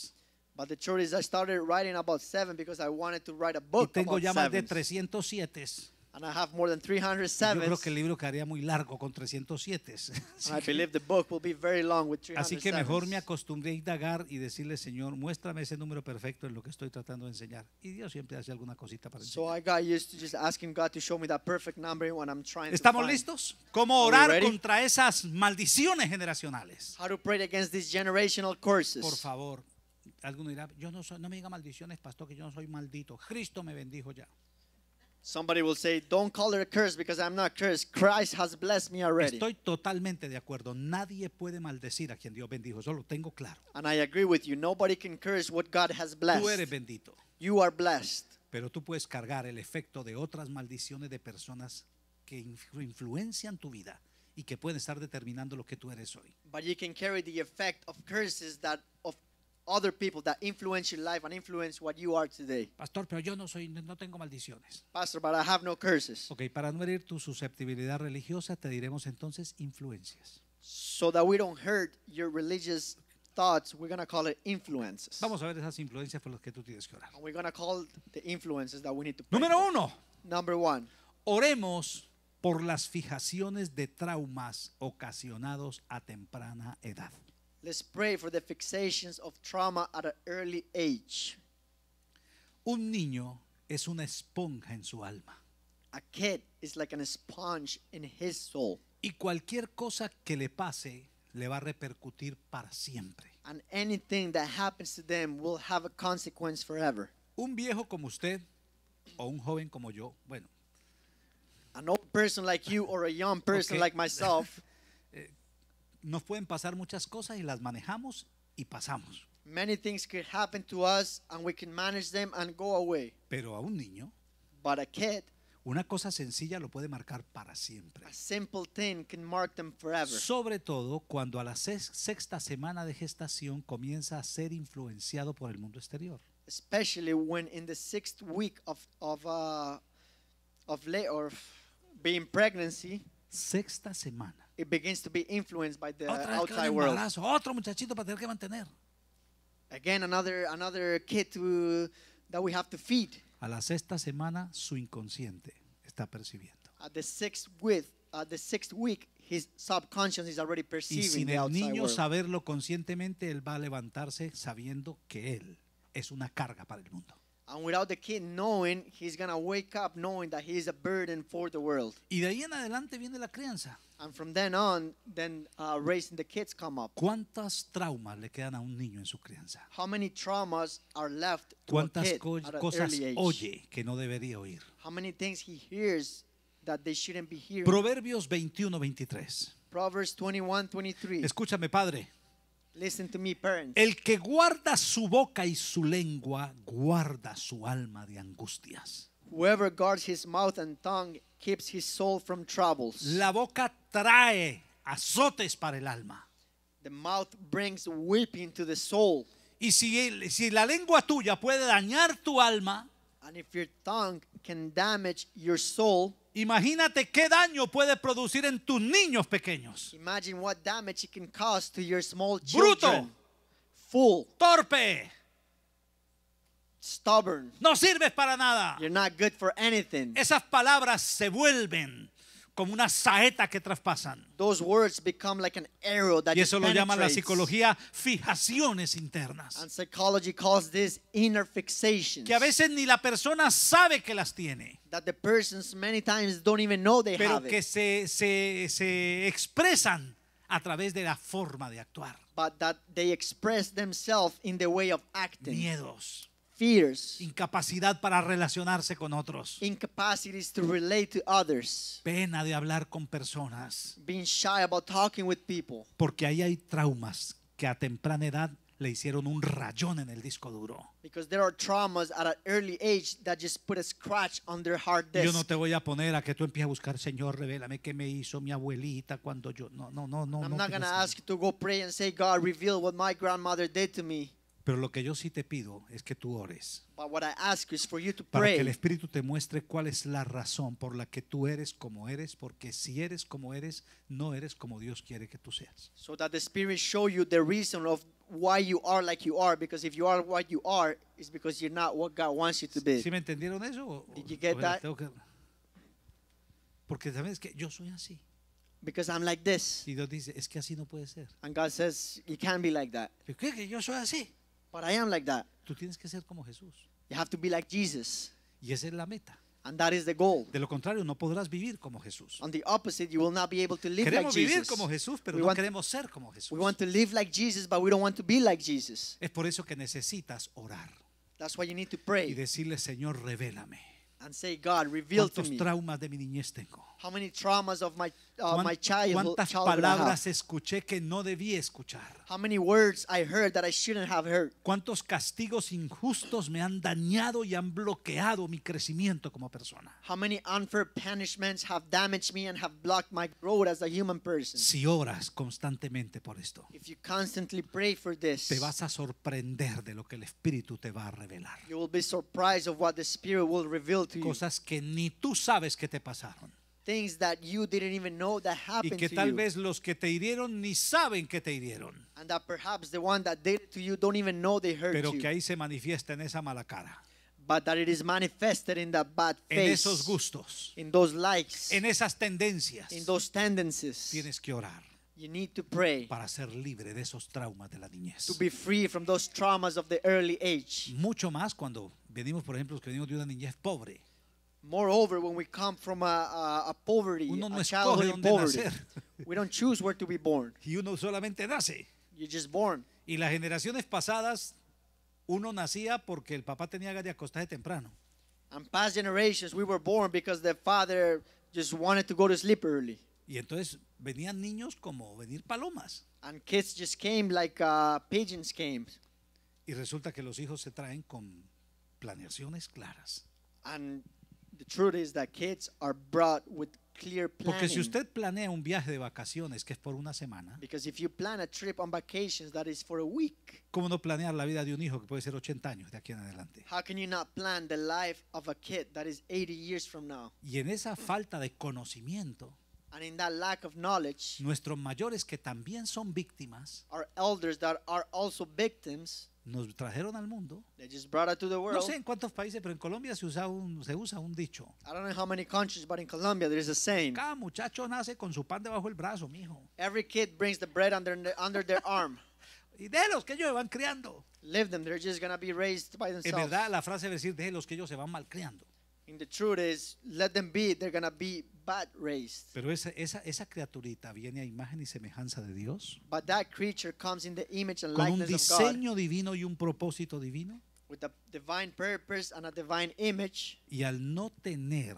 S2: But the truth is I started writing about seven because I wanted to write a book y tengo about ya más de
S1: 307. And I have more than 307. Yo creo que el libro quedaría muy largo con 307. And I believe
S2: the book will be very long with 307. Así que mejor me
S1: acostumbré a indagar y decirle, Señor, muéstrame ese número perfecto en lo que estoy tratando de enseñar. Y Dios siempre hace alguna cosita para
S2: So I got used to just asking God to show me that perfect number when I'm trying ¿Estamos listos? ¿Cómo orar contra
S1: esas maldiciones generacionales? How to pray against these generational curses. Por favor, Alguno dirá, yo no soy, no me diga maldiciones, pastor, que yo no soy maldito. Cristo me bendijo ya.
S2: Somebody will say, don't call it a curse because I'm not cursed. Christ has blessed me already. Estoy
S1: totalmente de acuerdo. Nadie puede maldecir a quien Dios bendijo. Eso lo tengo claro.
S2: And I agree with you. Nobody can curse what God has blessed. Tú eres
S1: bendito. You are blessed. Pero tú puedes cargar el efecto de otras maldiciones de personas que influencian tu vida y que pueden estar determinando lo que tú eres hoy.
S2: But you can carry the effect of curses that of other people that influence your life and influence what you are today. Pastor, pero yo no soy no tengo
S1: maldiciones. Pastor, but I have no curses. Okay, para no herir tu susceptibilidad religiosa, te diremos entonces influencias.
S2: So that we don't hurt your religious thoughts, we're going to call it
S1: influences. Vamos a ver esas influencias por las que tú tienes que orar.
S2: And we're going to call the influences that we need to
S1: pray Número uno. Number one. Oremos por las fijaciones de traumas ocasionados a temprana edad.
S2: Let's pray for the fixations of trauma at an early age.
S1: Un niño es una esponja en su alma. A
S2: kid is like an sponge in his soul. Y
S1: cualquier cosa que le pase le va a repercutir para siempre.
S2: And anything that happens to them will have a consequence forever. Un viejo como usted o
S1: un joven como yo, bueno.
S2: An old person like you or a young person okay. like myself.
S1: nos pueden pasar muchas cosas y las manejamos y pasamos.
S2: Many things can happen to us and we can manage them and go away. Pero a un niño,
S1: but a kid, una cosa sencilla lo puede marcar para siempre.
S2: A simple thing can mark them forever.
S1: Sobre todo cuando a la sexta semana de gestación comienza a ser influenciado por el mundo exterior.
S2: Especially when in the sixth week of of uh, of, lay, or being pregnancy.
S1: Sexta
S2: semana it begins to be influenced by the Otra outside un world. embarazo, otro muchachito para tener que mantener. Again, another another kid to, that we have to feed.
S1: A la sexta semana su inconsciente está percibiendo.
S2: At the sixth with at the sixth week, his subconscious is already perceiving. Y sin the el niño world.
S1: saberlo conscientemente, él va a levantarse sabiendo que él es una carga para el mundo.
S2: And without the kid knowing, he's gonna wake up knowing that he is a burden for the world. Y de ahí en adelante viene la crianza. And from then on, then uh, raising the kids come up.
S1: ¿Cuántas traumas le quedan a un niño en su crianza?
S2: How many traumas are left to ¿Cuántas a kid at cosas an early age? oye
S1: que no debería oír?
S2: How many things he hears that they shouldn't be hearing?
S1: Proverbios 21:23.
S2: Proverbs 21:23.
S1: Escúchame, padre.
S2: Listen to me, parents.
S1: El que guarda su boca y su lengua guarda su alma de angustias.
S2: Whoever guards his mouth and tongue keeps his soul from troubles. La boca
S1: trae azotes para el alma.
S2: The mouth brings weeping to the soul. Y si, si la lengua tuya puede dañar tu alma, and if your tongue can damage your soul, Imagínate qué daño puede producir en tus niños
S1: pequeños.
S2: Imagine what damage it can cause to your small children. Bruto.
S1: Fool. Torpe. Stubborn. No sirves para nada. You're not good for anything. Esas palabras se vuelven como una saeta que traspasan.
S2: Those words become like an arrow that y eso lo llama la
S1: psicología fijaciones internas.
S2: And psychology calls this inner fixations. Que a veces ni la persona sabe que las tiene. That the persons many times don't even know they pero have que it.
S1: Se, se, se expresan a través de la forma de actuar. But that they
S2: express themselves in the way of acting. Miedos fears. Incapacidad para relacionarse con otros. Incapacities to relate to others. Pena de hablar con personas. Being shy about talking with people.
S1: Porque ahí hay traumas que a temprana edad le hicieron un rayón en el disco duro.
S2: Because there are traumas at an early age that just put a scratch on their hard disk. Yo no te
S1: voy a poner a que tú empieces a buscar, Señor, revélame qué me hizo mi abuelita cuando yo no no no no. I'm no not
S2: gonna ask you to go pray and say, God, reveal what my grandmother did to me.
S1: Pero lo que yo sí te pido es que tú ores.
S2: Para que el
S1: Espíritu te muestre cuál es la razón por la que tú eres como eres, porque si eres como eres, no eres como Dios quiere que tú seas.
S2: So ¿Sí me entendieron eso?
S1: Porque sabes que yo soy así. Because I'm like this. Y Dios dice, es que así no puede ser.
S2: And God says, you can't be like that. ¿Qué? Que yo soy así. But I am like that. Tú tienes que ser como Jesús. You have to be like Jesus. Y esa es la meta. And that is the goal. De lo contrario, no podrás vivir como Jesús. On the opposite, you will not be able to live queremos like vivir como Jesús, pero we no want, queremos ser como Jesús. We want to live like Jesus, but we don't want to be like Jesus.
S1: Es por eso que necesitas orar. That's why you need to pray. Y decirle, Señor, revélame.
S2: And say, God, reveal to me. ¿Cuántos traumas
S1: de mi niñez tengo?
S2: How many traumas of my uh, my child, ¿Cuántas palabras
S1: escuché que no debí escuchar? How many words I heard that I shouldn't have heard? ¿Cuántos castigos injustos me han dañado y han bloqueado mi crecimiento como persona?
S2: How many unfair punishments have damaged me and have blocked my growth as a human person?
S1: Si oras constantemente por esto, If you constantly pray for this, te vas a sorprender de lo que el Espíritu te va a revelar.
S2: You will be surprised of what the
S1: Spirit will reveal to you. Cosas que ni tú sabes que te pasaron
S2: things that you didn't even know that happened y que tal to you.
S1: vez los que te hirieron ni saben que te hirieron,
S2: And that perhaps the one that did it to you don't even know they hurt pero que ahí se manifiesta en esa mala cara, but that it is manifested in that
S1: bad face. en esos gustos, in those likes, en esas tendencias. in those tendencies. Tienes que orar You need to pray para ser libre de esos traumas de la niñez. to be free from those traumas of the early age. Mucho más cuando venimos, por ejemplo, los que venimos de una niñez pobre.
S2: Moreover, when we come from a, a, poverty, a childhood poverty,
S1: we don't choose where to be born. You know, solamente nace. You're just born. Y las generaciones pasadas, uno nacía porque el papá tenía ganas de acostarse temprano. And past
S2: generations, we were born because the father just wanted to go to sleep early. Y entonces venían
S1: niños como venir palomas. And kids just came like uh, pigeons came. Y resulta que los hijos se traen con planeaciones claras.
S2: And porque si usted
S1: planea un viaje de vacaciones que es por una semana, ¿cómo no planear la vida de un hijo que puede ser 80 años de aquí en adelante? Y en esa falta de conocimiento, nuestros mayores que también son víctimas,
S2: also victims nos
S1: trajeron al mundo.
S2: No sé en
S1: cuántos países, pero en Colombia se usa un, se usa un dicho. Cada muchacho nace con su pan debajo del brazo,
S2: mijo. Every y de los que ellos van criando. En verdad,
S1: la frase es decir, de los que ellos se van mal criando.
S2: In the truth is, let them be, they're gonna be bad raised.
S1: Pero esa, esa, esa criaturita viene a imagen y semejanza de Dios.
S2: But that creature comes in the image and likeness of God. diseño
S1: divino y un propósito divino.
S2: With a divine purpose and a divine image.
S1: Y al no tener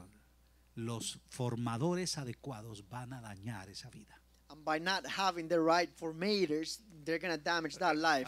S1: los formadores adecuados van a dañar esa vida.
S2: And by not having the right formators, they're going to damage that life.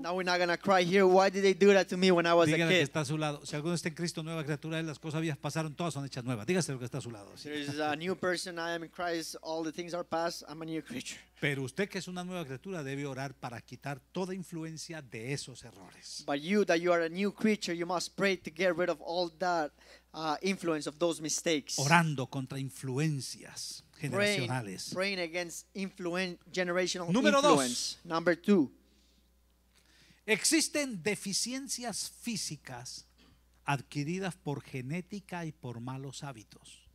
S1: Now we're not going to cry here. Why did they do that to me when I was Dígale a kid? que está a su lado. Si alguno está en Cristo, nueva criatura, las cosas viejas pasaron, todas son hechas nuevas. Dígase lo que está a su lado.
S2: There is a new person. I am in Christ. All the things are past. I'm a new creature.
S1: Pero usted que es una nueva criatura debe orar para quitar toda influencia de esos errores. But you that you are a new
S2: creature, you must pray to get rid of all that uh, influence of those mistakes. Orando
S1: contra influencias generacionales.
S2: Praying, against influen generational
S1: Number two. Existen deficiencias físicas adquiridas por genética y por malos hábitos.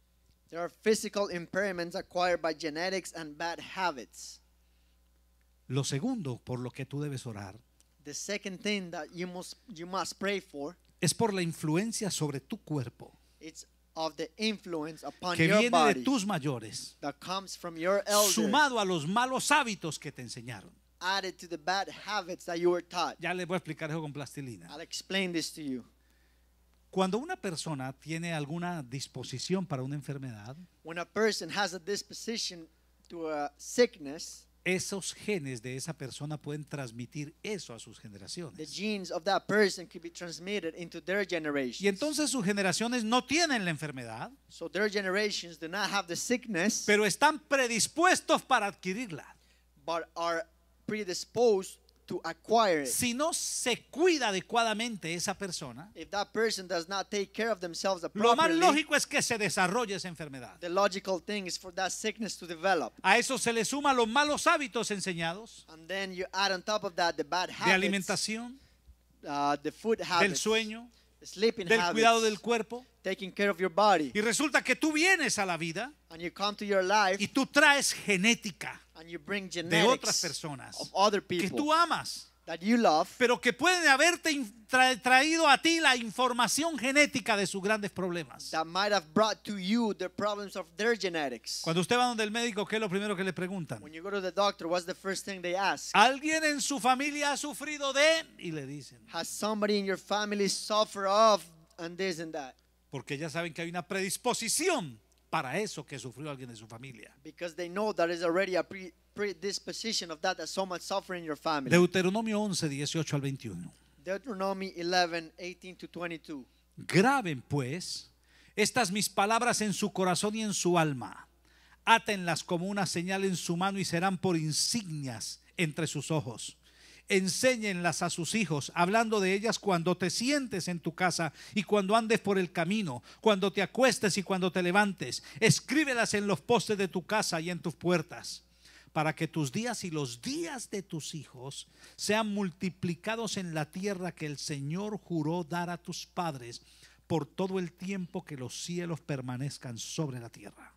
S2: There are physical impairments acquired by genetics and bad habits.
S1: Lo segundo por lo que tú debes orar
S2: The second thing that you must, you must pray for
S1: es por la influencia sobre tu cuerpo.
S2: que viene de tus
S1: mayores, sumado a los malos hábitos que te enseñaron.
S2: Ya les voy a explicar eso con plastilina.
S1: Cuando una persona tiene alguna disposición para una enfermedad, esos genes de esa persona pueden transmitir eso a sus generaciones.
S2: The genes of that person be transmitted into their generations. Y entonces sus generaciones
S1: no tienen la enfermedad.
S2: Pero están predispuestos para adquirirla. But are
S1: predisposed si no se cuida adecuadamente esa persona,
S2: lo más lógico
S1: es que se desarrolle esa enfermedad. A eso se le suma los malos hábitos enseñados de alimentación, el del
S2: sueño, del cuidado del cuerpo. Y resulta que tú vienes a la vida y tú traes genética de otras
S1: personas que tú amas. love, pero que pueden haberte traído a ti la información genética de sus grandes problemas. Cuando usted va donde el médico, ¿qué es lo primero que le preguntan?
S2: ¿Alguien en su familia ha sufrido de? Y le dicen. Has
S1: Porque ya saben que hay una predisposición para eso que sufrió alguien de su familia.
S2: Deuteronomio
S1: 11, 18 al 21. Graben pues estas mis palabras en su corazón y en su alma. Átenlas como una señal en su mano y serán por insignias entre sus ojos enséñenlas a sus hijos, hablando de ellas cuando te sientes en tu casa y cuando andes por el camino, cuando te acuestes y cuando te levantes. Escríbelas en los postes de tu casa y en tus puertas, para que tus días y los días de tus hijos sean multiplicados en la tierra que el Señor juró dar a tus padres por todo el tiempo que los cielos permanezcan sobre la tierra.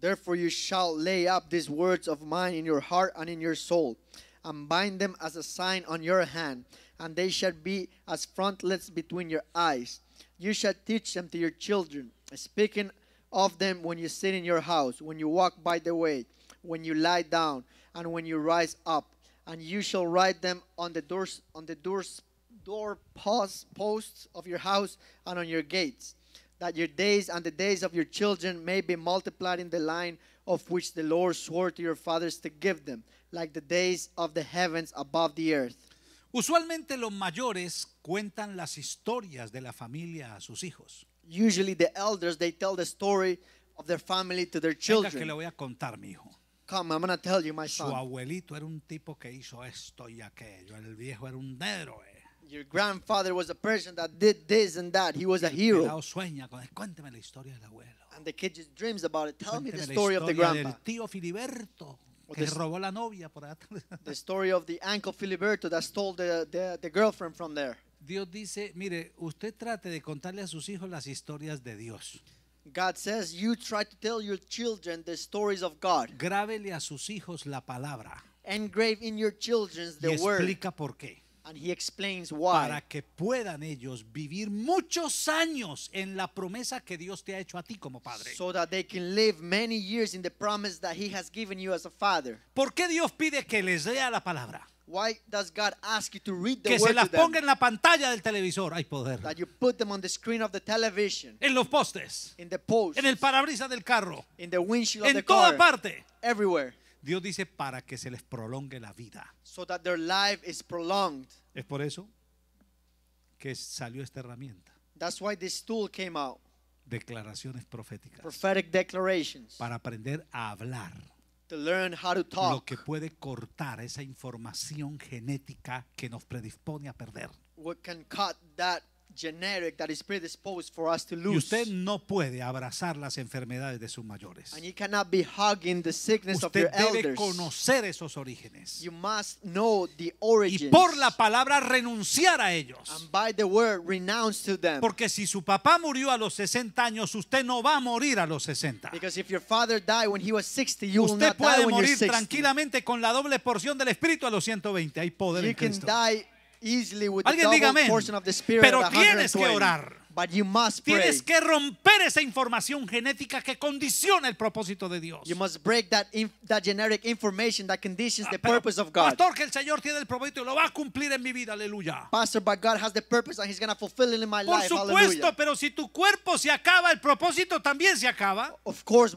S2: Therefore you shall lay up these words of mine in your heart and in your soul. and bind them as a sign on your hand, and they shall be as frontlets between your eyes. You shall teach them to your children, speaking of them when you sit in your house, when you walk by the way, when you lie down, and when you rise up. And you shall write them on the doors, on the doors, door posts, posts of your house, and on your gates, that your days and the days of your children may be multiplied in the line of which the Lord swore to your fathers to give them like the days of the heavens above the earth.
S1: Usualmente los mayores cuentan las historias de la familia a sus hijos. Usually the elders they tell the story
S2: of their family to their Venga que children. le voy a contar, mi hijo. Come, I'm going to tell you my Su son.
S1: abuelito era un tipo que hizo esto y aquello. El viejo era un héroe. Your grandfather was a person
S2: that did this and that. He was a hero.
S1: sueña con cuénteme la historia del abuelo. And the kid just dreams about it. Tell me the story of the grandpa. tío Filiberto. que robó la novia por allá.
S2: The story of the uncle Filiberto that stole the, the, the girlfriend from there.
S1: Dios dice, mire, usted trate de contarle a sus hijos las historias de Dios. God says you try to tell your children the stories of God. Grábele a sus hijos la palabra. Engrave in your children the y explica word. por qué. And he explains why. Para que puedan ellos vivir muchos años en la promesa que Dios te ha hecho a ti como padre. So that
S2: they can live many years in the promise that he has given you as a father.
S1: ¿Por qué Dios pide que les lea la palabra? Why does God ask you to read the que word se las ponga en la pantalla del televisor. Hay poder.
S2: That you put them on the screen of the television. En los postes. In the posts. En el parabrisas del carro. In the windshield en of the car. En toda parte.
S1: Everywhere. Dios dice para que se les prolongue la vida. Es por eso que salió esta herramienta. Declaraciones proféticas. Para aprender a hablar.
S2: Lo
S1: que puede cortar esa información genética que nos predispone a perder. Y usted no puede abrazar las enfermedades de sus mayores.
S2: Usted debe
S1: conocer esos orígenes. Y por la palabra renunciar a ellos. Porque si su papá murió a los 60 años, usted no va a morir a los 60. usted
S2: puede morir
S1: tranquilamente con la doble porción del espíritu a los 120. Hay poder en Cristo. Alguien diga Pero tienes que orar. Tienes que romper esa información genética que
S2: condiciona el propósito de Dios. Pastor, que
S1: el Señor tiene el propósito y lo va a cumplir en mi vida, aleluya.
S2: Pastor, Por supuesto,
S1: pero si tu cuerpo se acaba, el propósito también se acaba. Of
S2: course,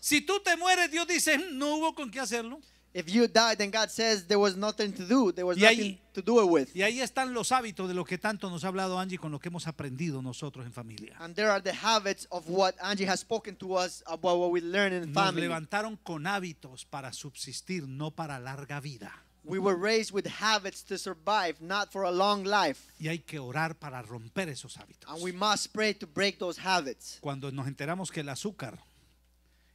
S2: Si tú te mueres, Dios dice, mm, no hubo con qué hacerlo. If you died, then God says there was nothing to do. There was y nothing ahí,
S1: to do it with. Y ahí están los hábitos de lo que tanto nos ha hablado Angie con lo que hemos aprendido nosotros en familia. And there are the
S2: habits of what Angie has spoken to us about what we learn in
S1: family. Nos levantaron con hábitos para subsistir, no para larga vida. We were raised with habits to survive, not for a long life. Y hay que orar para romper esos hábitos. And we must pray to break those habits. Cuando nos enteramos que el azúcar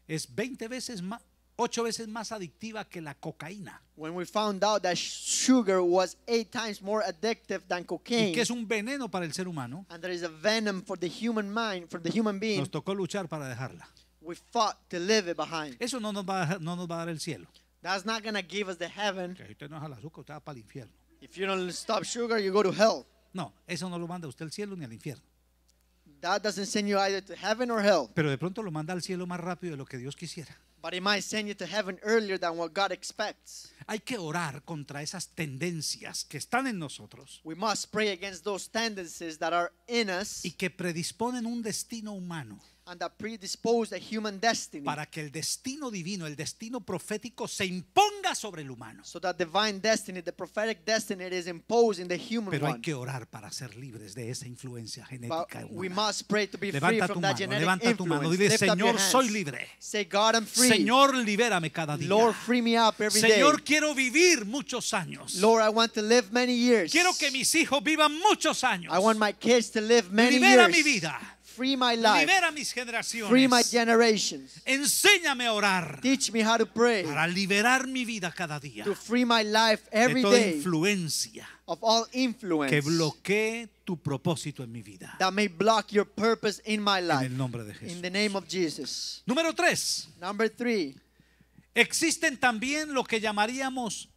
S1: es 20 veces más ocho veces más adictiva que la cocaína.
S2: When we found out that sugar was eight times more addictive than cocaine. Y que es
S1: un veneno para el ser humano.
S2: And there is a venom for the human mind, for the human being. Nos
S1: tocó luchar para dejarla.
S2: We fought to leave it behind. Eso no nos va a, no nos va a dar el cielo. That's not gonna give us the heaven. Que usted no al azúcar, usted va para el infierno. If you don't stop
S1: sugar, you go to hell. No, eso no lo manda usted al cielo ni al infierno. That doesn't send you either to heaven or hell. Pero de pronto lo manda al cielo más rápido de lo que Dios quisiera. But it might send you to heaven
S2: earlier than what God expects.
S1: Hay que orar contra esas tendencias que están en nosotros. We must pray against those tendencies that are in us y que predisponen un destino
S2: humano and human para que el destino divino, el destino profético se imponga sobre el humano. Pero hay
S1: que orar para ser libres de esa influencia genética Levanta tu mano, dile Señor, soy libre.
S2: Señor,
S1: libérame cada día. Señor, quiero vivir muchos años.
S2: Quiero que
S1: mis hijos vivan muchos años.
S2: Libera mi vida.
S1: Free my life. Libera mis generaciones. Free my
S2: generations.
S1: Enséñame a orar. Teach me how to pray. Para liberar mi vida cada día. To free my life every day. de toda day. influencia. Of all influence. Que bloquee tu propósito en mi vida.
S2: That may block your purpose in my
S1: life. En el nombre de Jesús. In the name of Jesus. Número tres. Number three. Existen también lo que llamaríamos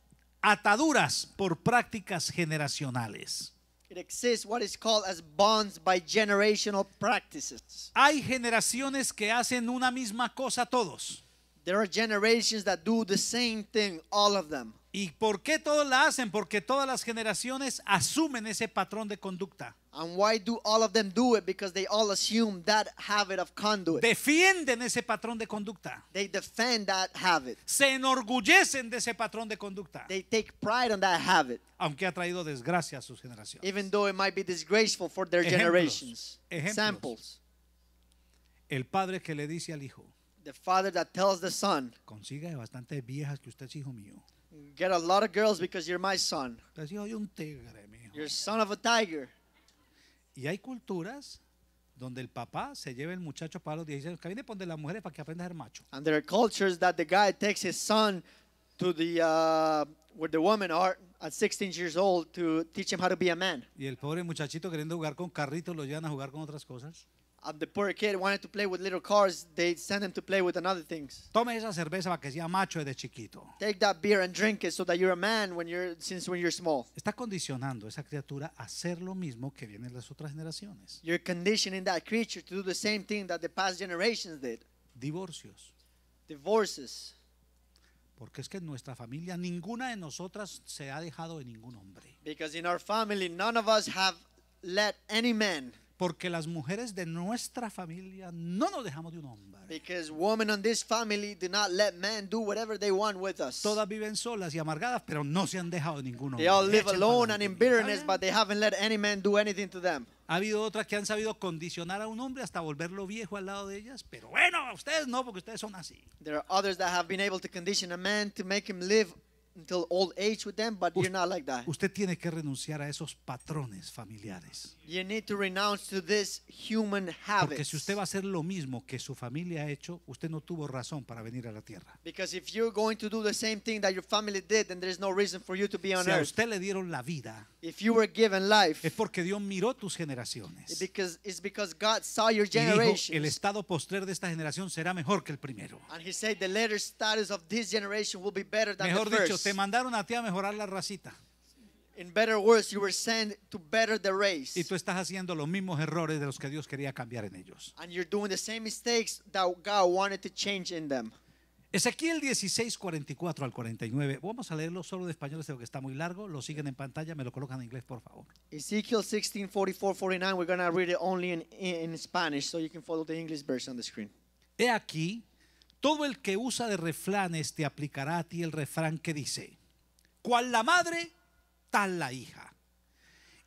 S1: ataduras por prácticas generacionales.
S2: It exists what is called as bonds by generational practices.
S1: Hay generaciones que hacen una misma cosa todos. There are generations that do the same thing, all of them. ¿Y por qué todos la hacen? Porque todas las generaciones asumen ese patrón de conducta.
S2: And why do all of them do it? Because they all assume that
S1: habit of conduct. Defienden ese patrón de conducta. They defend that habit. Se enorgullecen de ese patrón de conducta. They take pride on that habit. Aunque ha traído desgracia a sus generaciones.
S2: Even though it might be disgraceful for their Ejemplos. generations. Ejemplos.
S1: Samples. El padre que le dice al hijo.
S2: The father that
S1: tells the son. Consiga bastante viejas que usted es hijo mío.
S2: Get a lot of girls because you're my
S1: son. Te soy un tigre,
S2: mijo. You're son of a tiger.
S1: Y hay culturas donde el papá se lleva el muchacho para los 16 años. Que viene donde las mujeres para que aprenda a ser macho.
S2: And there are cultures that the guy takes his son to the uh, where the women are at 16 years old to teach
S1: him how to be a man. Y el pobre muchachito queriendo jugar con carritos lo llevan a jugar con otras cosas. Uh, the poor
S2: kid wanted to play with little cars, they sent him to play with another things. Tome esa cerveza para que sea macho chiquito. Take that beer and drink it so that you're a man when you're since when you're small. Está condicionando
S1: esa criatura a hacer lo mismo que vienen las otras generaciones.
S2: You're conditioning that creature to do the same
S1: thing that the past generations did. Divorcios. Divorces. Porque es que en nuestra familia ninguna de nosotras se ha dejado de ningún hombre. Because in our family none of us have let any man Porque las mujeres de nuestra
S2: familia no nos dejamos de un hombre. Todas viven solas y amargadas, pero no se han dejado de ningún Ha
S1: habido otras que han sabido condicionar a un hombre hasta volverlo viejo al lado de ellas, pero bueno, ustedes no, porque ustedes son así
S2: until old age with them, but U you're not like that.
S1: Usted tiene que renunciar a esos patrones familiares.
S2: You need to renounce to this human habits. Porque si
S1: usted va a hacer lo mismo que su familia ha hecho, usted no tuvo razón para venir a la tierra.
S2: Because if you're going to do the same thing that your family did, then there's no reason for you to be on si earth. Si
S1: a usted le dieron la vida, if you were given life, es porque Dios miró tus generaciones.
S2: Because it's because God saw your generation.
S1: El estado postrer de esta generación será mejor que el primero.
S2: And he said the later status of this generation will be better than mejor the first. Dicho, pues, te
S1: mandaron a ti a mejorar la racita. In better words, you were sent to better the race. Y tú estás haciendo los mismos errores de los que Dios quería cambiar en ellos. And
S2: you're doing the same mistakes that God wanted to change in them.
S1: Ezequiel 16, 44 al 49. Vamos a leerlo solo de español, este que está muy largo. Lo siguen en pantalla, me lo colocan en inglés, por favor.
S2: Ezequiel 16, 44, 49. We're going to read it only in, in, Spanish, so you can follow the English version on the screen.
S1: He aquí todo el que usa de refranes te aplicará a ti el refrán que dice, cual la madre, tal la hija.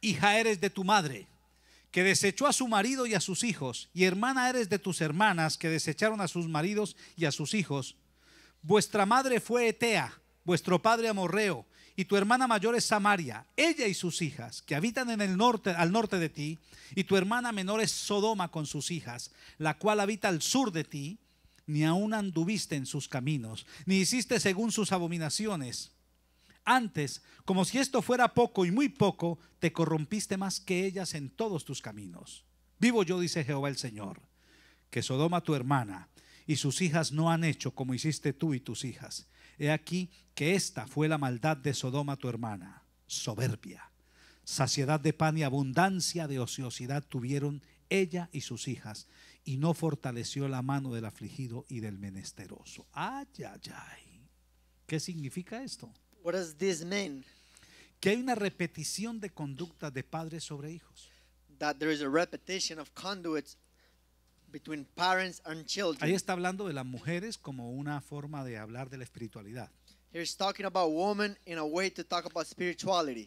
S1: Hija eres de tu madre, que desechó a su marido y a sus hijos, y hermana eres de tus hermanas, que desecharon a sus maridos y a sus hijos. Vuestra madre fue Etea, vuestro padre Amorreo, y tu hermana mayor es Samaria, ella y sus hijas, que habitan en el norte, al norte de ti, y tu hermana menor es Sodoma con sus hijas, la cual habita al sur de ti, ni aun anduviste en sus caminos, ni hiciste según sus abominaciones. Antes, como si esto fuera poco y muy poco, te corrompiste más que ellas en todos tus caminos. Vivo yo, dice Jehová el Señor, que Sodoma tu hermana y sus hijas no han hecho como hiciste tú y tus hijas. He aquí que esta fue la maldad de Sodoma tu hermana, soberbia. Saciedad de pan y abundancia de ociosidad tuvieron ella y sus hijas, y no fortaleció la mano del afligido y del menesteroso. Ay, ay, ay. ¿Qué significa esto? What does this mean? Que hay una repetición de conductas de padres sobre hijos.
S2: That there is a repetition of between parents and children. Ahí está
S1: hablando de las mujeres como una forma de hablar de la espiritualidad.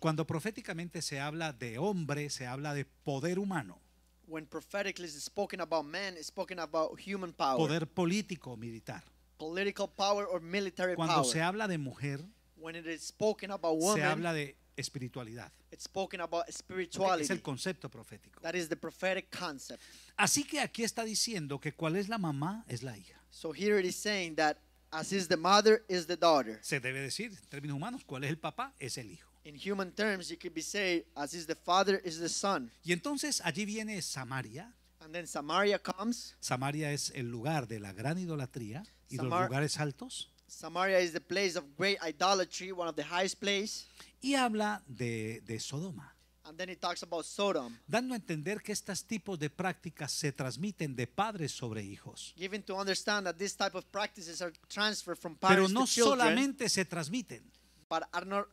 S1: Cuando proféticamente se habla de hombre, se habla de poder humano
S2: when prophetically is spoken about man, is spoken about human power. Poder
S1: político militar.
S2: Political power or military Cuando power. se
S1: habla de mujer,
S2: when it is spoken about woman, se habla
S1: de espiritualidad.
S2: It's spoken about spirituality. Es el
S1: concepto profético.
S2: That is the prophetic concept. Así que aquí está diciendo que cuál es la mamá es la hija. So here it is saying that as is the mother is the
S1: daughter. Se debe decir en términos humanos cuál es el papá es el hijo.
S2: In human terms, you could be say, as is the Father, is the Son. Y entonces allí viene Samaria. And then Samaria comes.
S1: Samaria es el lugar de la gran idolatría y Samar los lugares altos.
S2: Samaria is the place of great idolatry, one of the highest place. Y habla
S1: de, de Sodoma.
S2: And then he talks about Sodom.
S1: Dando a entender que estos tipos de prácticas se transmiten de padres sobre hijos.
S2: Given to understand that this type of practices are transferred from parents to children. Pero no children,
S1: solamente se transmiten.
S2: But are not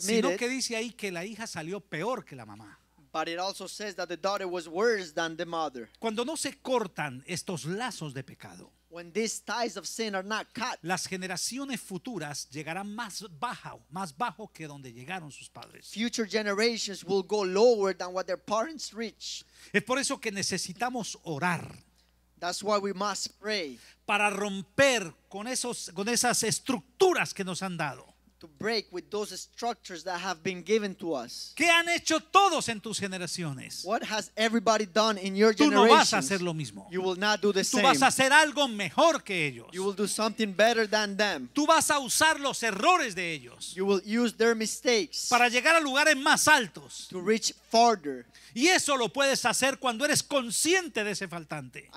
S2: sino que dice ahí que la hija
S1: salió peor que la mamá.
S2: it also says that the daughter was worse than the
S1: Cuando no se cortan estos lazos de pecado, las generaciones futuras llegarán más bajo, más bajo que donde llegaron sus padres. future
S2: generations Es por eso que necesitamos orar para romper con esos con esas
S1: estructuras que nos han dado to
S2: break with structures given to
S1: ¿Qué han hecho todos en tus generaciones?
S2: Tú no vas a hacer lo mismo. Tú vas a hacer algo mejor que
S1: ellos. Tú vas a usar los errores de ellos. Para llegar a lugares más altos. Y eso lo puedes hacer cuando eres consciente de ese faltante.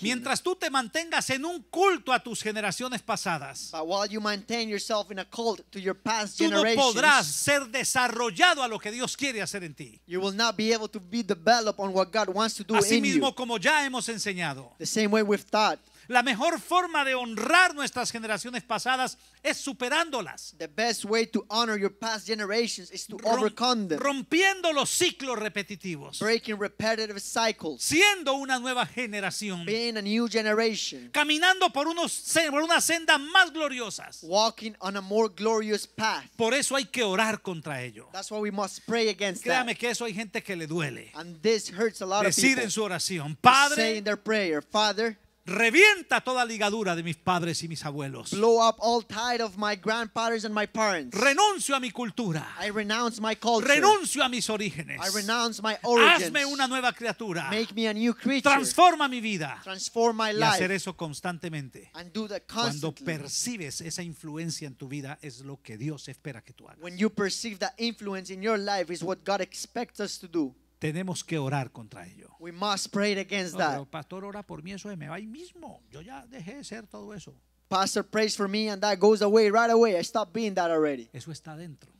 S1: Mientras tú te mantengas en
S2: un culto a tus generaciones pasadas pasadas. But while you maintain yourself in a cult to your past tú no podrás
S1: ser desarrollado a lo que Dios quiere hacer en ti.
S2: You will not be able to be
S1: developed on what God wants to do Así mismo como ya hemos enseñado. The
S2: same way we've taught.
S1: La mejor forma de honrar nuestras generaciones pasadas es superándolas. The best way to
S2: honor your past generations is to Rom overcome them. Rompiendo
S1: los ciclos repetitivos. Breaking
S2: repetitive cycles. Siendo una nueva generación. Being a new generation. Caminando
S1: por unos por una senda más gloriosas. Walking on a more glorious path. Por eso hay que orar contra ello. That's why we must pray against Créame that. que eso hay gente que le duele. And this hurts a lot Decir of people. en su oración, Padre, Say in
S2: their prayer, Father,
S1: Revienta toda ligadura de mis padres y mis abuelos. Blow
S2: up all tide of my grandfathers and my parents. Renuncio
S1: a mi cultura. I renounce my culture. Renuncio a mis orígenes. I
S2: renounce my origins. Hazme
S1: una nueva criatura. Make me a new creature. Transforma mi vida.
S2: Transform my life. Y hacer
S1: eso constantemente. And do that constantly. Cuando percibes esa influencia en tu vida es lo que Dios espera que tú hagas. When you perceive that
S2: influence in your life is what God expects us to do tenemos que orar
S1: contra ello. We must pray against no, that. Pero pastor ora por mí, eso me va ahí mismo. Yo ya dejé de ser todo eso.
S2: Pastor prays for me and that goes away right away. I stop being that already. Eso está
S1: dentro.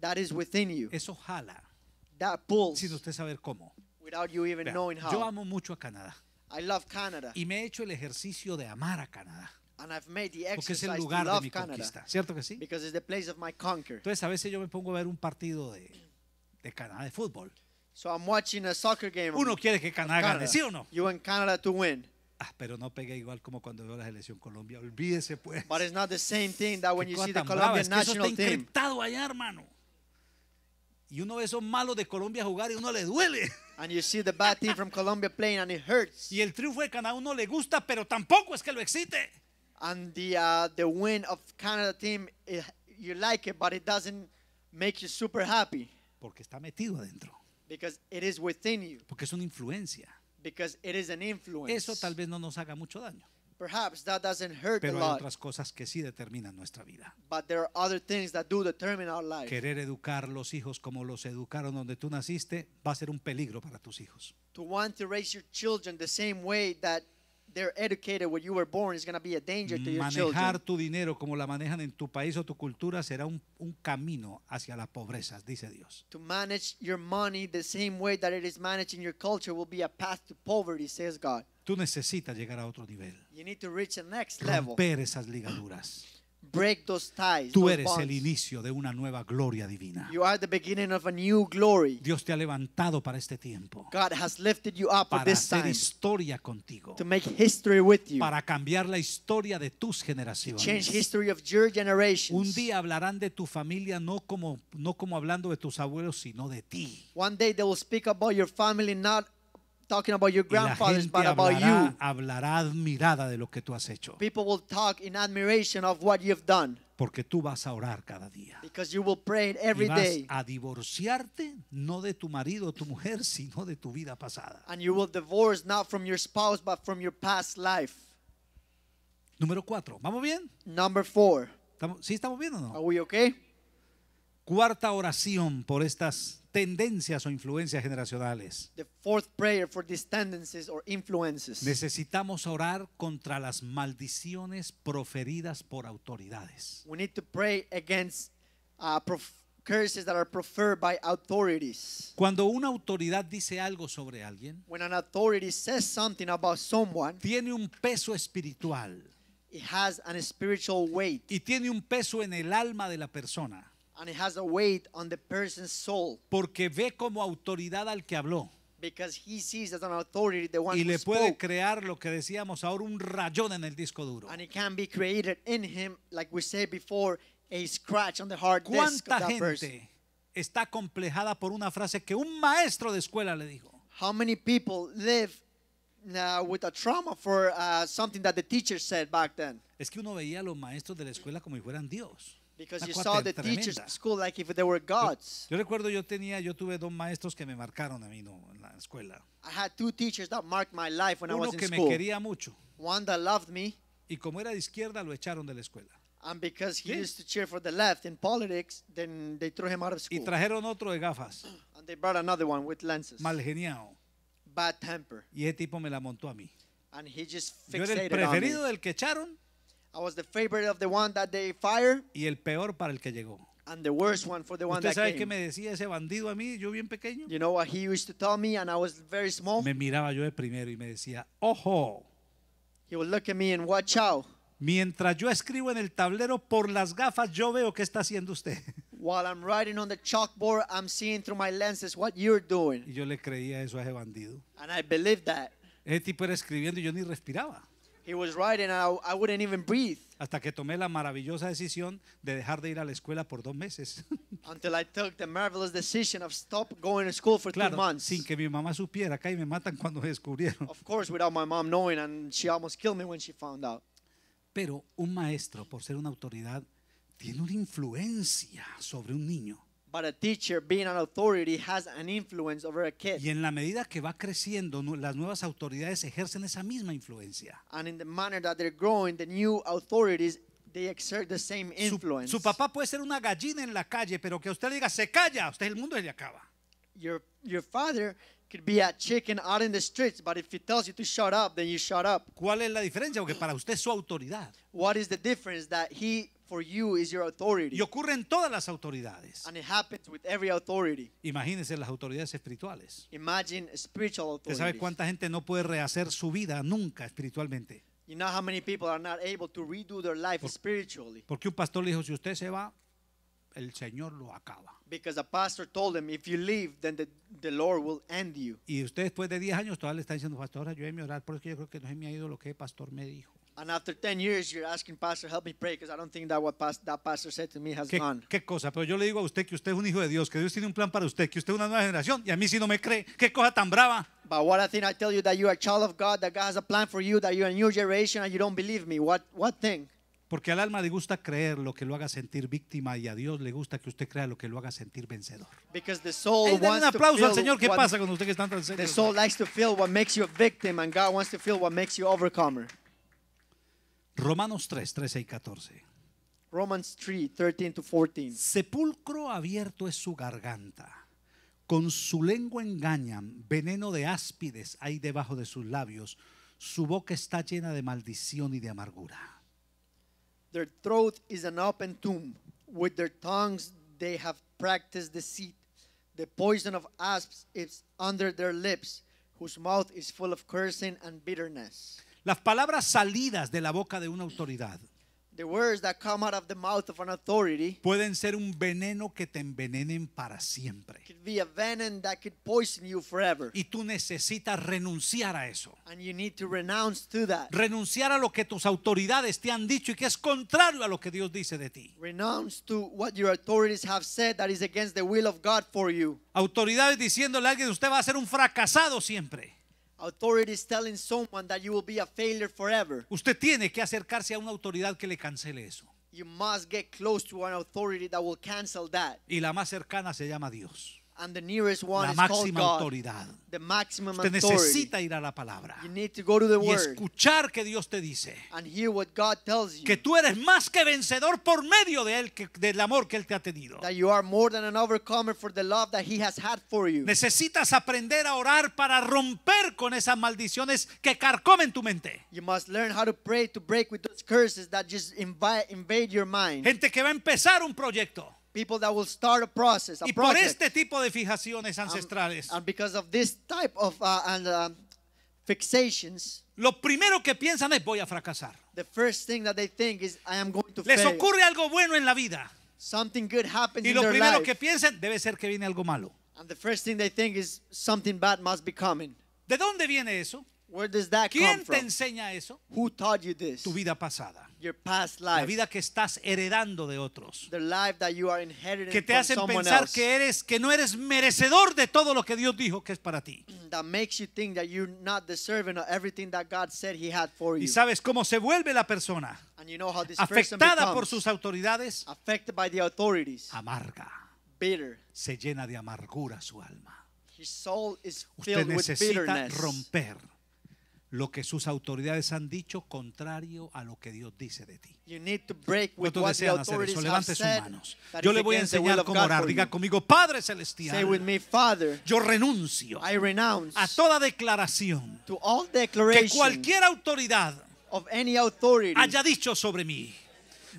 S1: That is within you. Eso jala. That pulls. Sin usted saber cómo.
S2: Without you even knowing how. Yo amo
S1: mucho a Canadá.
S2: I love Canada. Y
S1: me he hecho el ejercicio de amar a Canadá.
S2: And I've made the exercise Porque es el lugar de mi conquista,
S1: ¿cierto que sí? Because it's the place of my conquer. Entonces a veces yo me pongo a ver un partido de, de Canadá de fútbol.
S2: So I'm watching a soccer game. Uno quiere que Canadá gane, ¿sí o no? You want Canada to win. Ah, pero no pega igual
S1: como cuando veo la selección Colombia. Olvídese pues. But it's not the same thing that when you see the Colombian es que national eso está team. encriptado allá, hermano. Y uno ve esos malos de Colombia jugar y uno le duele. And you see the bad team from Colombia playing and it hurts. Y el triunfo de Canadá uno le gusta, pero tampoco es
S2: que lo excite. And the uh, the win of Canada team, it, eh, you like it, but it doesn't make you super happy.
S1: Porque está metido
S2: adentro. Because it is within you.
S1: Porque es una influencia.
S2: Because it is an influence. Eso tal vez no nos haga mucho daño. Perhaps that doesn't hurt Pero a hay
S1: otras cosas que sí determinan nuestra vida.
S2: But there are other things that do determine our life. Querer
S1: educar los hijos como los educaron donde tú naciste va a ser un peligro para tus hijos.
S2: To want to raise your children the same way that they're educated where you were born is going to be a danger to your children. Manejar
S1: tu dinero como la manejan en tu país o tu cultura será un, un camino hacia la pobreza, dice Dios. To
S2: manage your money the same way that it is managed in your culture will be a path to poverty, says God.
S1: Tú necesitas llegar a otro nivel.
S2: You need to reach the next level. Romper
S1: esas ligaduras. Tú eres el inicio de una nueva gloria divina. Dios te ha levantado para este tiempo. para hacer historia contigo. Para cambiar la historia de tus generaciones. Un día hablarán de tu familia no como no como hablando de tus abuelos, sino de ti. One day they will speak about your family not talking about your grandfathers, but about you. hablará admirada de lo que tú has hecho.
S2: People will talk in admiration of what you've done
S1: Porque tú vas a orar cada día. because you will pray it every y vas day a divorciarte no de tu marido o tu mujer, sino de tu vida pasada.
S2: and you will divorce not from your spouse but
S1: from your past life. Número cuatro. ¿Vamos bien? Number four. ¿Estamos- ¿Sí estamos bien o no? Are we okay? Cuarta oración por estas tendencias o influencias generacionales. Necesitamos orar contra las maldiciones proferidas por autoridades.
S2: Cuando una autoridad dice algo sobre alguien, tiene un peso espiritual.
S1: Y tiene un peso en el alma de la persona.
S2: And it has a weight on the person's soul.
S1: Porque ve como autoridad al que habló.
S2: Because he sees as an authority the one y le who puede spoke.
S1: crear lo que decíamos ahora un rayón en el disco duro.
S2: And it can be created in him, like we said before, a scratch on the hard disk of ¿Cuánta that person. gente
S1: está complejada por una frase que un maestro de escuela le dijo?
S2: How many people live uh, with a trauma for uh, something that the teacher
S1: said back then? Es que uno veía a los maestros de la escuela como si fueran Dios. Because you saw the teachers at school like if they were gods. Yo, yo, recuerdo yo tenía yo tuve dos maestros que me marcaron a mí no, en la escuela.
S2: I had two teachers that marked my life when Uno I was in school. Uno que me quería mucho. One that loved me.
S1: Y como era de izquierda lo echaron de la escuela.
S2: And because he ¿Sí? used to cheer for the left in politics, then they threw him out of school. Y trajeron otro de gafas. And they brought another one with
S1: lenses. Mal geniado.
S2: Bad temper.
S1: Y ese tipo me la montó a mí.
S2: And he just fixated yo era el preferido del que echaron I was the favorite of the one that they fire.
S1: Y el peor para el que llegó. And the worst one for the one ¿Usted that sabe qué me
S2: decía ese bandido a mí, yo bien pequeño? You know what he used to tell me and
S1: I was very small. Me miraba yo de primero y me decía, "Ojo." He would look at me and watch out. Mientras yo escribo en el tablero por las gafas, yo veo qué está haciendo usted.
S2: While I'm writing on the chalkboard, I'm seeing through my lenses what you're doing.
S1: Y yo le creía eso a ese bandido. And I believed that. Ese tipo era escribiendo y yo ni respiraba. He was riding and I, I wouldn't even breathe. Hasta que tomé la maravillosa decisión de dejar de ir a la escuela por dos meses.
S2: Until I took the marvelous decision of stop going to school for claro, two months.
S1: Sin que mi mamá supiera, acá y me matan cuando me descubrieron. Of
S2: course, without my mom knowing, and she almost killed me when she found
S1: out. Pero un maestro, por ser una autoridad, tiene una influencia sobre un niño.
S2: But a teacher being an authority has an influence over a kid. Y
S1: en la medida que va creciendo, las nuevas autoridades ejercen esa misma influencia.
S2: And in the manner that they're growing, the new authorities they exert the same influence. su papá puede ser una gallina en la calle, pero que usted le diga, se calla, usted el mundo se le acaba. Your your father could be a chicken out in the streets, but if he tells you to shut up, then you shut up. ¿Cuál es la diferencia? Porque para usted es su autoridad. What is the difference that he for you is your authority. Y ocurre en todas las
S1: autoridades. And it happens with every authority. Imagínense las autoridades espirituales. Imagine
S2: spiritual authorities. ¿Sabe cuánta
S1: gente no puede rehacer su vida nunca espiritualmente?
S2: You know how many people are not able to redo their life por, spiritually.
S1: Porque un pastor le dijo, si usted se va,
S2: el Señor lo acaba. Because a pastor told him, if you leave, then the, the Lord will end you.
S1: Y usted después de 10 años todavía le está diciendo, pastora, yo he mi orar, porque yo creo que no se me ha ido lo que el pastor me dijo.
S2: And after 10 years, you're asking, Pastor, help me pray, because I don't think that what past, that pastor said to me has ¿Qué, gone.
S1: ¿Qué cosa? Pero yo le digo a usted que usted es un hijo de Dios, que Dios tiene un plan para usted, que usted es una nueva generación, y a mí si no me cree, ¿qué cosa tan brava?
S2: But what I think I tell you that you are a child of God, that God has a plan for you, that you're a new generation, and you don't believe me. What, what thing?
S1: Porque al alma le gusta creer lo que lo haga sentir víctima y a Dios le gusta que usted crea lo que lo haga sentir vencedor.
S2: Because the soul hey, wants un aplauso al Señor. ¿Qué pasa usted que tan The soul likes to feel what makes you a victim and God wants to feel what makes you overcomer.
S1: Romanos 3, 13 y 14. Romans 3, 13 to 14. Sepulcro abierto es su garganta. Con su lengua engañan, veneno de áspides hay debajo de sus labios. Su boca está llena de maldición y de amargura.
S2: Their throat is an open tomb. With their tongues they have practiced deceit. The poison of asps is under their lips, whose mouth is full of cursing and bitterness.
S1: Las palabras salidas de la boca de una autoridad pueden ser un veneno que te envenenen para siempre. Y tú necesitas renunciar a eso. Renunciar a lo que tus autoridades te han dicho y que es contrario a lo que Dios dice de ti. Autoridades diciéndole a alguien usted va a ser un fracasado siempre. Authority
S2: is telling someone that you will be a failure forever. Usted tiene
S1: que acercarse a una autoridad que le cancele eso.
S2: You must get close to an authority that will cancel that.
S1: Y la más cercana se llama Dios.
S2: la máxima autoridad. Te Usted necesita
S1: ir a la palabra
S2: y
S1: escuchar que Dios te dice. Que tú eres más que vencedor por medio de él, que, del amor que Él te ha tenido. Necesitas aprender a orar para romper con esas maldiciones que carcomen tu mente. Gente que va a empezar un proyecto people that will start a process, a y por este tipo de fijaciones um, ancestrales, And um, because of this type of uh, and, um, fixations, lo primero que piensan es voy a fracasar.
S2: the first thing that they think is I am going to Les fail. ocurre
S1: algo bueno en la vida
S2: Something good happens
S1: y in lo their primero life. que piensan debe ser que viene algo malo.
S2: and the first thing they think is something bad must be coming.
S1: ¿De dónde viene eso? Where does that ¿Quién come from? te enseña eso?
S2: Who taught you this? Tu
S1: vida pasada. Your past life. La vida que estás heredando de otros. The life that you are
S2: inheriting que te from hacen pensar
S1: que eres que no eres merecedor de todo lo que Dios dijo que es para ti.
S2: That makes you think that you're not deserving of everything that God said he had for you. Y sabes
S1: cómo se vuelve la persona And you know how this afectada person por sus autoridades, affected by the authorities. Amarga. Bitter. Se llena de amargura su alma.
S2: His soul is filled Usted necesita with bitterness.
S1: romper lo que sus autoridades han dicho contrario a lo que Dios dice de ti. sus
S2: manos. Yo le voy a enseñar cómo orar. Diga
S1: conmigo, Padre Celestial. yo renuncio a toda declaración que cualquier autoridad haya dicho sobre mí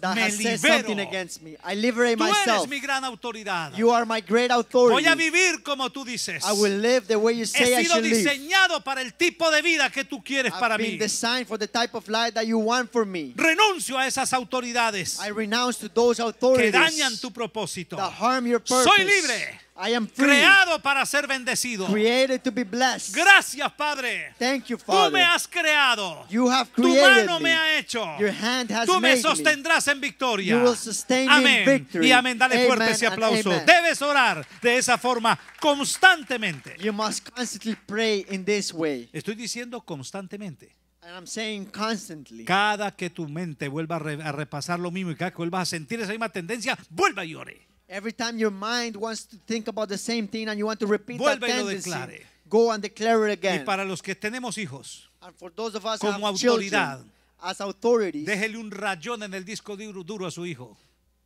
S2: that me has libero. something
S1: against me. I liberate tú myself. eres mi gran autoridad.
S2: You are my great authority. Voy a vivir
S1: como tú dices. I will live
S2: the way you say He I sido diseñado live. para el tipo de vida que tú quieres I've para been mí. Designed for the type of life that you want for me. Renuncio a esas autoridades I renounce to those authorities que dañan
S1: tu propósito.
S2: That harm your purpose. Soy libre. Creado para ser bendecido.
S1: Gracias, Padre. Tú me has creado. tu mano me, ha hecho. Tú me sostendrás en victoria. amén. Y amén. Dale fuerte ese aplauso. Debes orar de esa forma constantemente. this way. Estoy diciendo constantemente. Cada que tu mente vuelva a, repasar lo mismo y cada que vuelvas a sentir esa misma tendencia, vuelva y ore.
S2: Every time your mind
S1: wants to think about the same thing and you want to repeat Vuelve that tendency, declare. go and
S2: declare it Y
S1: para los que tenemos hijos, and for those of us como autoridad, children, as déjele un rayón en el disco duro, duro a su hijo.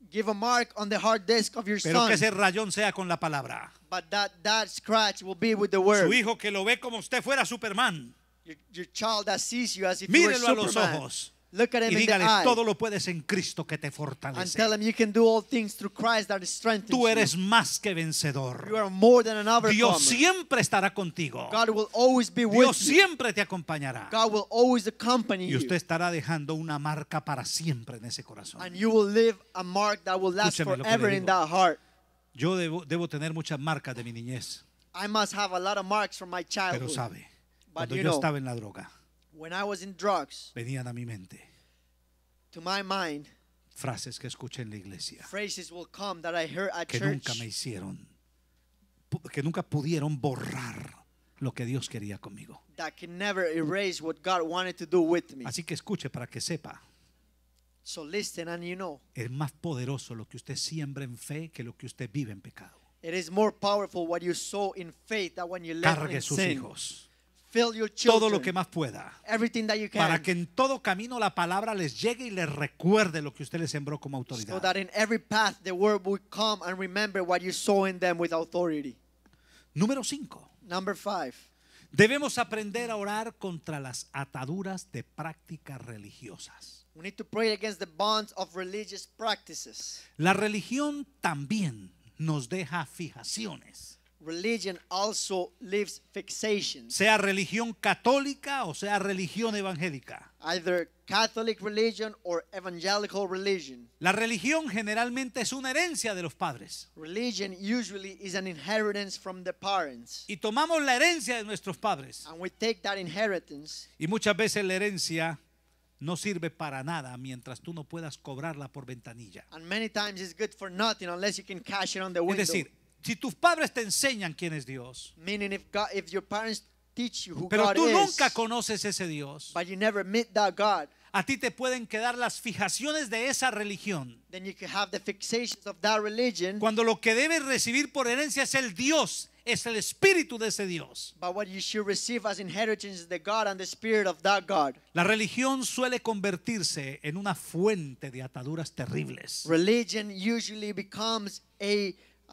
S1: give a mark on the hard disk of your Pero que ese rayón sea con la palabra.
S2: but that, that scratch will be with the word. Su hijo que lo
S1: ve como usted fuera Superman.
S2: Your, your child
S1: that sees you as if you were Mírelo a los ojos. Look at him y dígales, in the todo lo puedes en Cristo que te fortalece. Tú eres más que vencedor. You are
S2: more than an Dios
S1: siempre estará contigo. God will always be with Dios siempre you. te acompañará. God will always accompany y usted estará dejando una marca para siempre en ese corazón. And you will leave a mark that will last forever in that heart. Yo debo, debo, tener muchas marcas de mi niñez.
S2: I must have a lot of marks from my childhood. Pero sabe, But cuando yo know, estaba en la droga when
S1: venían a mi mente frases que escuché en la iglesia
S2: phrases que
S1: nunca me hicieron, que nunca pudieron borrar lo que Dios quería conmigo.
S2: Así que escuche para que sepa. So Es
S1: más poderoso lo que usted siembra en fe que lo que usted vive en pecado.
S2: It is more Cargue sus hijos
S1: todo lo que más pueda. para que en todo camino la palabra les llegue y les recuerde lo que usted les sembró como autoridad.
S2: Número 5. Number
S1: Debemos aprender a orar contra las ataduras de prácticas religiosas. La religión también nos deja fijaciones.
S2: Religion also lives fixations.
S1: Sea religión católica o sea religión evangélica.
S2: Either Catholic religion or evangelical religion. La religión generalmente es una herencia de los padres. Religion usually is an inheritance from the parents. Y tomamos la herencia de nuestros
S1: padres. And we take that inheritance. Y muchas veces la herencia no sirve para nada mientras tú no puedas cobrarla por ventanilla.
S2: And many times it's good for nothing unless you can cash it on the window. Es decir, si tus padres te enseñan quién es Dios, pero tú nunca
S1: conoces ese Dios, a ti te pueden quedar las fijaciones de esa religión. Cuando lo que debes recibir por herencia es el Dios, es el espíritu de ese Dios. La religión suele convertirse en una fuente de ataduras terribles. Religion usually becomes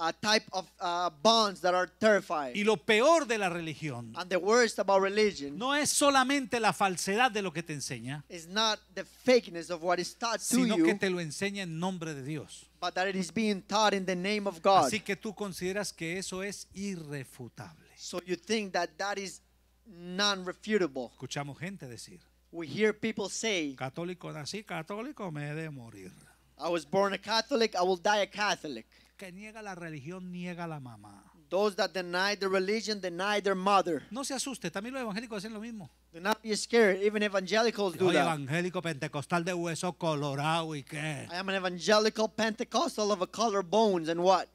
S2: a uh, type of uh, bonds that are terrifying. Y
S1: lo peor de la religión And the worst about religion no es solamente la falsedad de lo que te enseña,
S2: is not the fakeness of
S1: what is taught to sino que you, te lo enseña en nombre de Dios. but that it is being taught in the
S2: name of God. Así
S1: que tú consideras que eso es irrefutable.
S2: So you think that that is non-refutable. Escuchamos gente decir, We hear people say, católico nací, católico me he de morir. I was born a Catholic, I will die a Catholic. que niega la religión niega la mamá. Those that deny the religion deny their mother. No se
S1: asuste, también los evangélicos hacen lo mismo.
S2: Do not be scared, even evangelicals do Soy that.
S1: evangélico pentecostal
S2: de hueso colorado y qué. I am an evangelical Pentecostal of a color bones and what?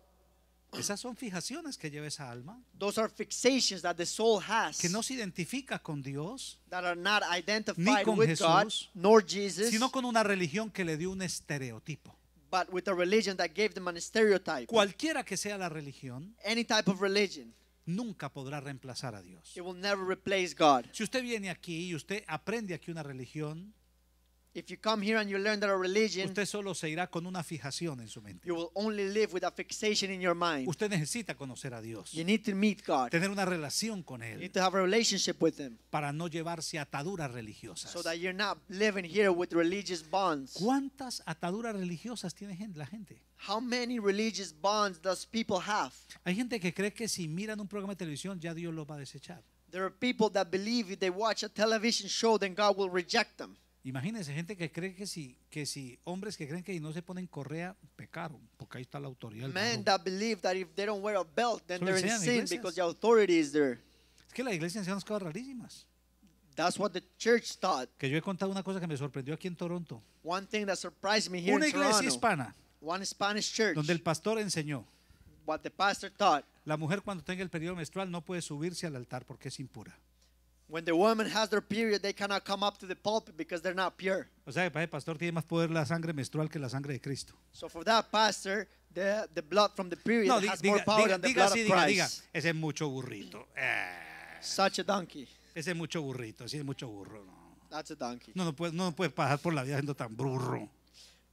S2: Esas son fijaciones que lleva esa alma. Those are fixations that the soul has.
S1: Que no se identifica con Dios.
S2: That are not identified ni con with Jesús,
S1: God, nor Jesus. Sino con una religión que le dio un estereotipo. Cualquiera que sea la religión,
S2: type religion,
S1: nunca podrá reemplazar a Dios. Si usted viene aquí y usted aprende aquí una religión, If you come here and you learn that a religion, usted solo se irá con una fijación en su mente. You will only live with a fixation in your mind. Usted necesita conocer a Dios. You need to meet God. Tener una relación con él. You need to have a relationship with him. Para no llevarse ataduras religiosas. So
S2: that you're not living here with religious
S1: bonds. ¿Cuántas ataduras religiosas tiene la gente? How many religious bonds does people have? Hay gente que cree que si miran un programa de televisión ya Dios los va a desechar. There are people
S2: that believe if they watch a television show then God will reject them.
S1: Imagínense gente que cree que si, que si hombres que creen que si no se ponen correa, pecaron, porque ahí está la autoridad. Men
S2: that believe that if they don't wear a belt, then they're in sin because
S1: the authority is Es que la iglesia
S2: enseña unas cosas rarísimas.
S1: That's what the church taught. Que yo he contado una cosa que me sorprendió aquí en Toronto.
S2: One thing that surprised me here una iglesia hispana. One Spanish church.
S1: Donde el pastor enseñó. What the pastor taught. La mujer cuando tenga el periodo menstrual no puede subirse al altar porque es impura.
S2: When the woman has their period, they cannot come up to the pulpit because they're not pure.
S1: O sea, para el pastor tiene más poder la sangre menstrual que la sangre de Cristo.
S2: So for that pastor, the, the blood
S1: from the period no, diga, has more power diga, than the blood sí, of Christ. Diga, diga, Ese es mucho burrito. Eh. Such a donkey. Ese es mucho burrito, sí es mucho burro. No. That's a donkey. No, no puedes no puede pasar por la vida siendo tan burro.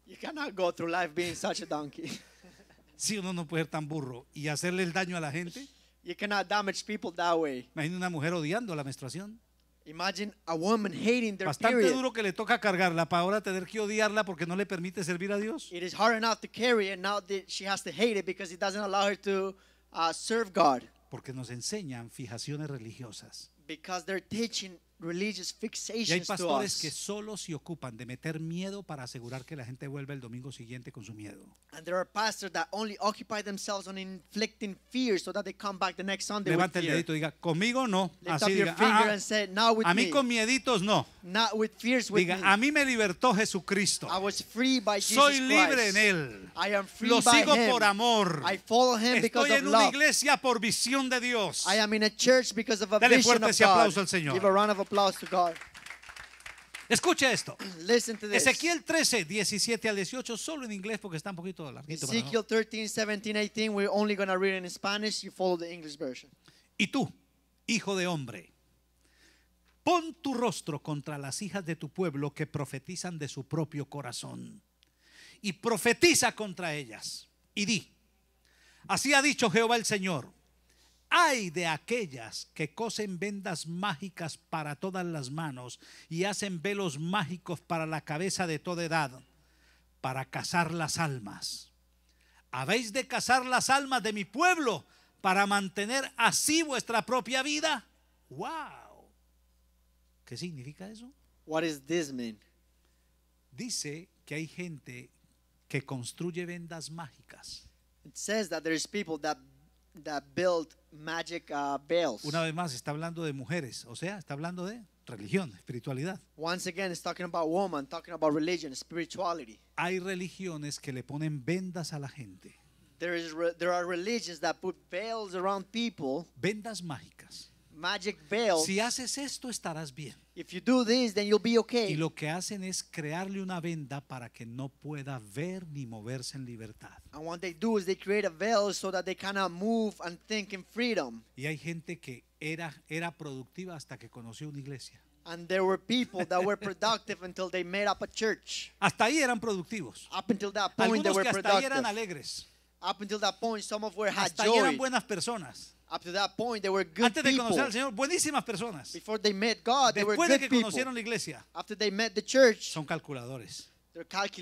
S2: You cannot go through life being such a donkey.
S1: sí, uno no puede ser tan burro y hacerle el daño a la gente. You cannot damage people that way. Imagina una mujer odiando la menstruación. Imagine a
S2: woman hating their Bastante period. duro
S1: que le toca cargarla para ahora
S2: tener que odiarla porque no le permite servir a Dios. It is hard enough to carry and now that she has to hate it because it doesn't allow her to uh, serve God.
S1: Porque nos enseñan fijaciones religiosas.
S2: Because they're teaching religious fixations y hay pastores que
S1: solo se ocupan de meter miedo para asegurar que la gente vuelva el domingo siguiente con su miedo.
S2: And there are pastors that only occupy themselves on inflicting fear so that they come back the next Sunday Levanta el dedito
S1: y diga, conmigo no. Así up diga, your ah, ah say, Not with a mí me. con mieditos no. Not with fears with diga, me. a mí me libertó Jesucristo. I was free by Jesus Soy libre Christ. en él. I am free Lo by sigo him. por amor. I follow him because Estoy of en una love. iglesia por visión de Dios. Dale
S2: vision fuerte of ese aplauso al Señor. Give a round of applause applause to God.
S1: Escuche esto. Listen to this. Ezequiel 13, 17 al 18, solo en inglés porque está un poquito larguito. Ezequiel 13,
S2: 18, we're only going to read in Spanish. You follow the English version.
S1: Y tú, hijo de hombre, pon tu rostro contra las hijas de tu pueblo que profetizan de su propio corazón. Y profetiza contra ellas. Y di, así ha dicho Jehová el Señor hay de aquellas que cosen vendas mágicas para todas las manos y hacen velos mágicos para la cabeza de toda edad, para cazar las almas. Habéis de cazar las almas de mi pueblo para mantener así vuestra propia vida. ¡Wow! ¿Qué significa eso? What is this mean? Dice que hay gente que construye vendas mágicas. It says
S2: that is people that that build magic uh, veils. Una
S1: vez más está hablando de mujeres, o sea, está hablando de religión, espiritualidad.
S2: Once again, it's talking about woman, talking about religion, spirituality.
S1: Hay religiones que le ponen vendas a la gente.
S2: There is re there are religions that put veils around people. Vendas mágicas magic veil. Si
S1: haces esto estarás bien.
S2: If you do this, then you'll be okay.
S1: Y lo que hacen es crearle una venda para que no pueda ver ni moverse en libertad.
S2: And what they do is they create a veil so that they cannot move and think in freedom.
S1: Y hay gente que era era productiva hasta que conoció una iglesia.
S2: And there were people that were productive until they made up a church.
S1: Hasta ahí eran productivos. Up until that point Algunos they were que hasta productive. ahí eran alegres.
S2: Up until that point some
S1: of were had Hasta joy. ahí eran buenas personas. Up to that point, they were good Antes de conocer people. al Señor, buenísimas
S2: personas. Before they met God, they were Después de good que people. conocieron la iglesia, After they met the church, son calculadores.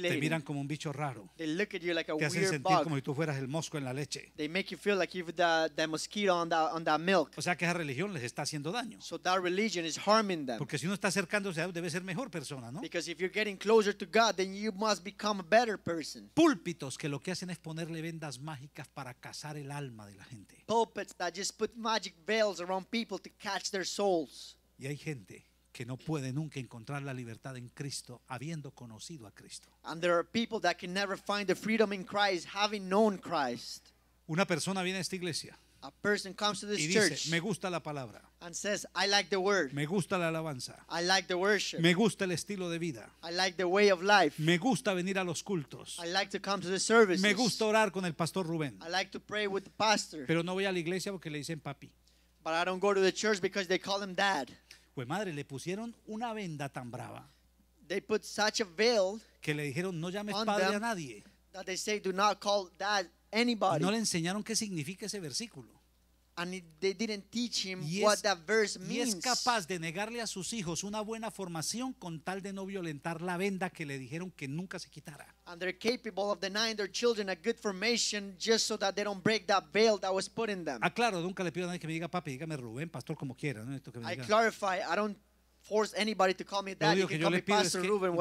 S2: Te miran
S1: como un bicho raro.
S2: They look at you like a Te hacen weird sentir bug. como si
S1: tú fueras el mosco en la leche.
S2: They make you feel like you're the, the mosquito on, the, on that milk. O sea que esa religión les está haciendo daño.
S1: So that religion is harming them. Porque si uno está acercándose a Dios debe ser mejor persona, ¿no? Because if you're getting closer to God, then you must become a better person. Púlpitos que lo que hacen es ponerle vendas mágicas para cazar el alma de la gente. Pulpits that just put magic veils around people to catch their souls. Y hay gente que no puede nunca encontrar la libertad en Cristo habiendo conocido a Cristo. And there are people that can never find the freedom in Christ having known Christ. Una persona viene a esta iglesia.
S2: A person comes to this y dice, church
S1: me gusta la palabra.
S2: And says, I like the word.
S1: Me gusta la alabanza.
S2: I like the worship. Me
S1: gusta el estilo de vida. I like the way of life. Me gusta venir a los cultos. I like to come to the services. Me gusta orar con el pastor Rubén.
S2: I like to pray with the pastor. Pero no voy a la iglesia porque le dicen papi. But I don't go to the church because they call him dad. Pues madre, le pusieron una venda tan brava. They
S1: que le dijeron no llames padre a nadie.
S2: No le
S1: enseñaron qué significa ese versículo. And they didn't teach him y, es, what that verse means. y es capaz de negarle a sus hijos una buena formación con tal de no violentar la venda que le dijeron que nunca se quitara.
S2: And they're capable of denying their children a good formation just so that they don't break that veil that was put in them.
S1: Ah, claro, nunca le pido a nadie que me diga papi, dígame Rubén, pastor, como quiera. No que
S2: me I clarify, I don't force anybody to call me that. Lo único que yo le pido es que Ruben,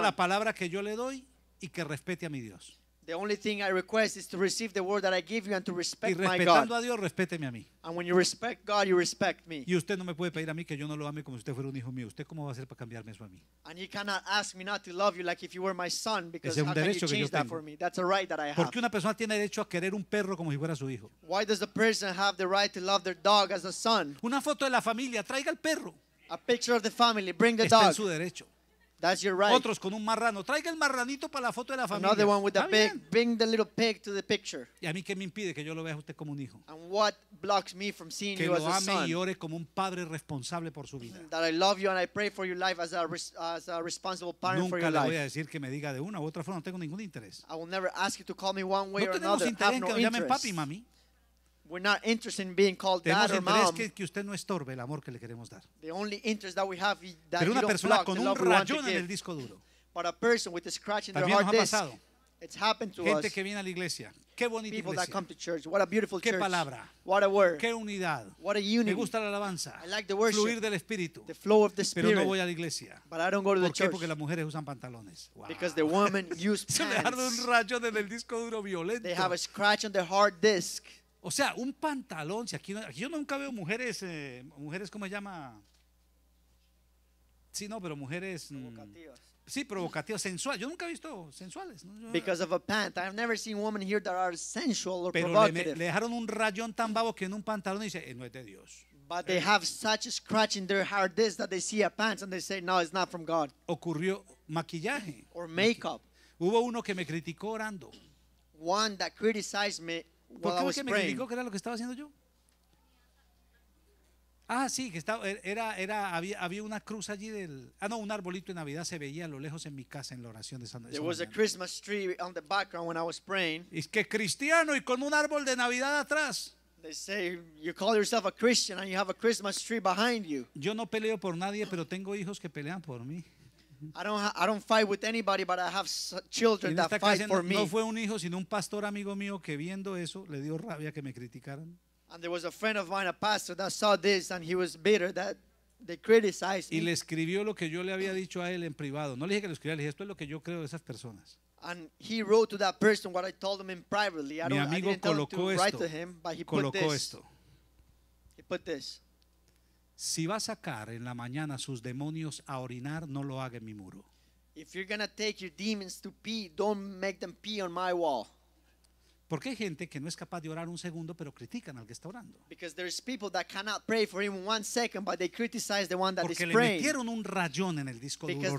S2: la
S1: palabra que yo le doy y que respete a mi Dios.
S2: The only thing I request is to receive the word that I give you and to respect my God. Y respetando a Dios, respéteme a mí. And when you
S1: respect God, you respect me. Y usted no me puede pedir a mí que yo no lo ame como si usted fuera un hijo mío. ¿Usted cómo va a hacer para cambiarme eso a mí?
S2: And you cannot ask me not to love you like if you were my son because how can you change that for me? That's a right that I have. Porque
S1: una persona tiene derecho a querer un perro como si fuera su hijo.
S2: Why does a person have the right to love their dog as a son? Una foto de la familia, traiga
S1: el perro. A picture of the family, bring the Está en su derecho. That's your right. Otros con un marrano. Traiga el marranito para la foto de la familia. Another one with the pig.
S2: Bring the little pig to the picture.
S1: Y a mí qué me impide que yo lo vea usted como un hijo. And
S2: what blocks me from seeing Que you as a son? Que lo ame y
S1: ore como un padre responsable por su vida.
S2: That I love you and I pray for your life as a, as a responsible parent for Nunca your le voy a
S1: decir que me diga de una u otra forma. No tengo ningún interés.
S2: I will never ask you to call me one way No or another. No tenemos interés have en que no llamen papi mami. We're not interested in being called dad Tenemos or interés que,
S1: que usted no estorbe el amor que le queremos dar.
S2: The only interest that we have is that Pero you una don't persona block con the un love rayón en el disco duro. But a person with a scratch in their También nos ha disk, pasado. it's happened to Gente us. que
S1: viene a la iglesia. Qué bonita People that come to church. What
S2: a beautiful Qué church. palabra. What a word. Qué unidad. What a Me gusta la alabanza. I like the worship. Fluir del
S1: espíritu. The flow of the spirit. Pero spirit. no voy a la iglesia. But I don't go to the qué? church Porque las mujeres usan pantalones. Wow. because the women use Se le dejaron pants. un rayón en el disco duro violento. They have a scratch on their hard disk. O sea, un pantalón, si aquí, aquí yo nunca veo mujeres, eh, mujeres, ¿cómo se llama? Sí, no, pero mujeres... Mm, provocativas. Sí, provocativas, sensuales. Yo nunca he visto sensuales. Because of
S2: a pant, I've never seen women here that are sensual or pero provocative. Le, le dejaron un rayón tan babo que en un pantalón dice, eh, no es de Dios. But they have such a scratch in their heart this that they see a pants and they say no, it's not from God. Ocurrió maquillaje. Or makeup. Hubo uno que me criticó orando. One that criticized me ¿Por qué me dijo
S1: que era lo que estaba haciendo yo? Ah, sí, que estaba, er, era, era, había, había una cruz allí del, ah no, un arbolito de Navidad se veía a lo lejos en mi casa en la oración de San There was a
S2: Christmas tree on the background when I was praying. Es
S1: que cristiano
S2: y con un árbol de Navidad atrás. They say you call yourself a Christian and you have a Christmas tree behind
S1: you. Yo no peleo por nadie, pero tengo hijos que pelean por mí.
S2: I don't I don't fight with anybody, but I have children that fight for no, me. No fue un
S1: hijo, sino un pastor amigo mío que viendo eso le dio rabia que me criticaran.
S2: And there was a friend of mine, a pastor, that saw this and he was bitter that they criticized y me. le
S1: escribió lo que yo le había dicho a él en privado. No le dije que lo escribiera, le dije, esto es lo que yo creo de esas personas.
S2: And he wrote to that person what I told him in privately. I Mi amigo I colocó esto. Him, colocó esto. He put this.
S1: Si va a sacar en la mañana sus demonios a orinar, no lo haga en mi muro.
S2: If you're gonna take your demons to pee, don't make them pee on my wall. Porque hay gente que no es capaz de
S1: orar un segundo, pero critican al que está orando.
S2: Porque le metieron un
S1: rayón en el disco duro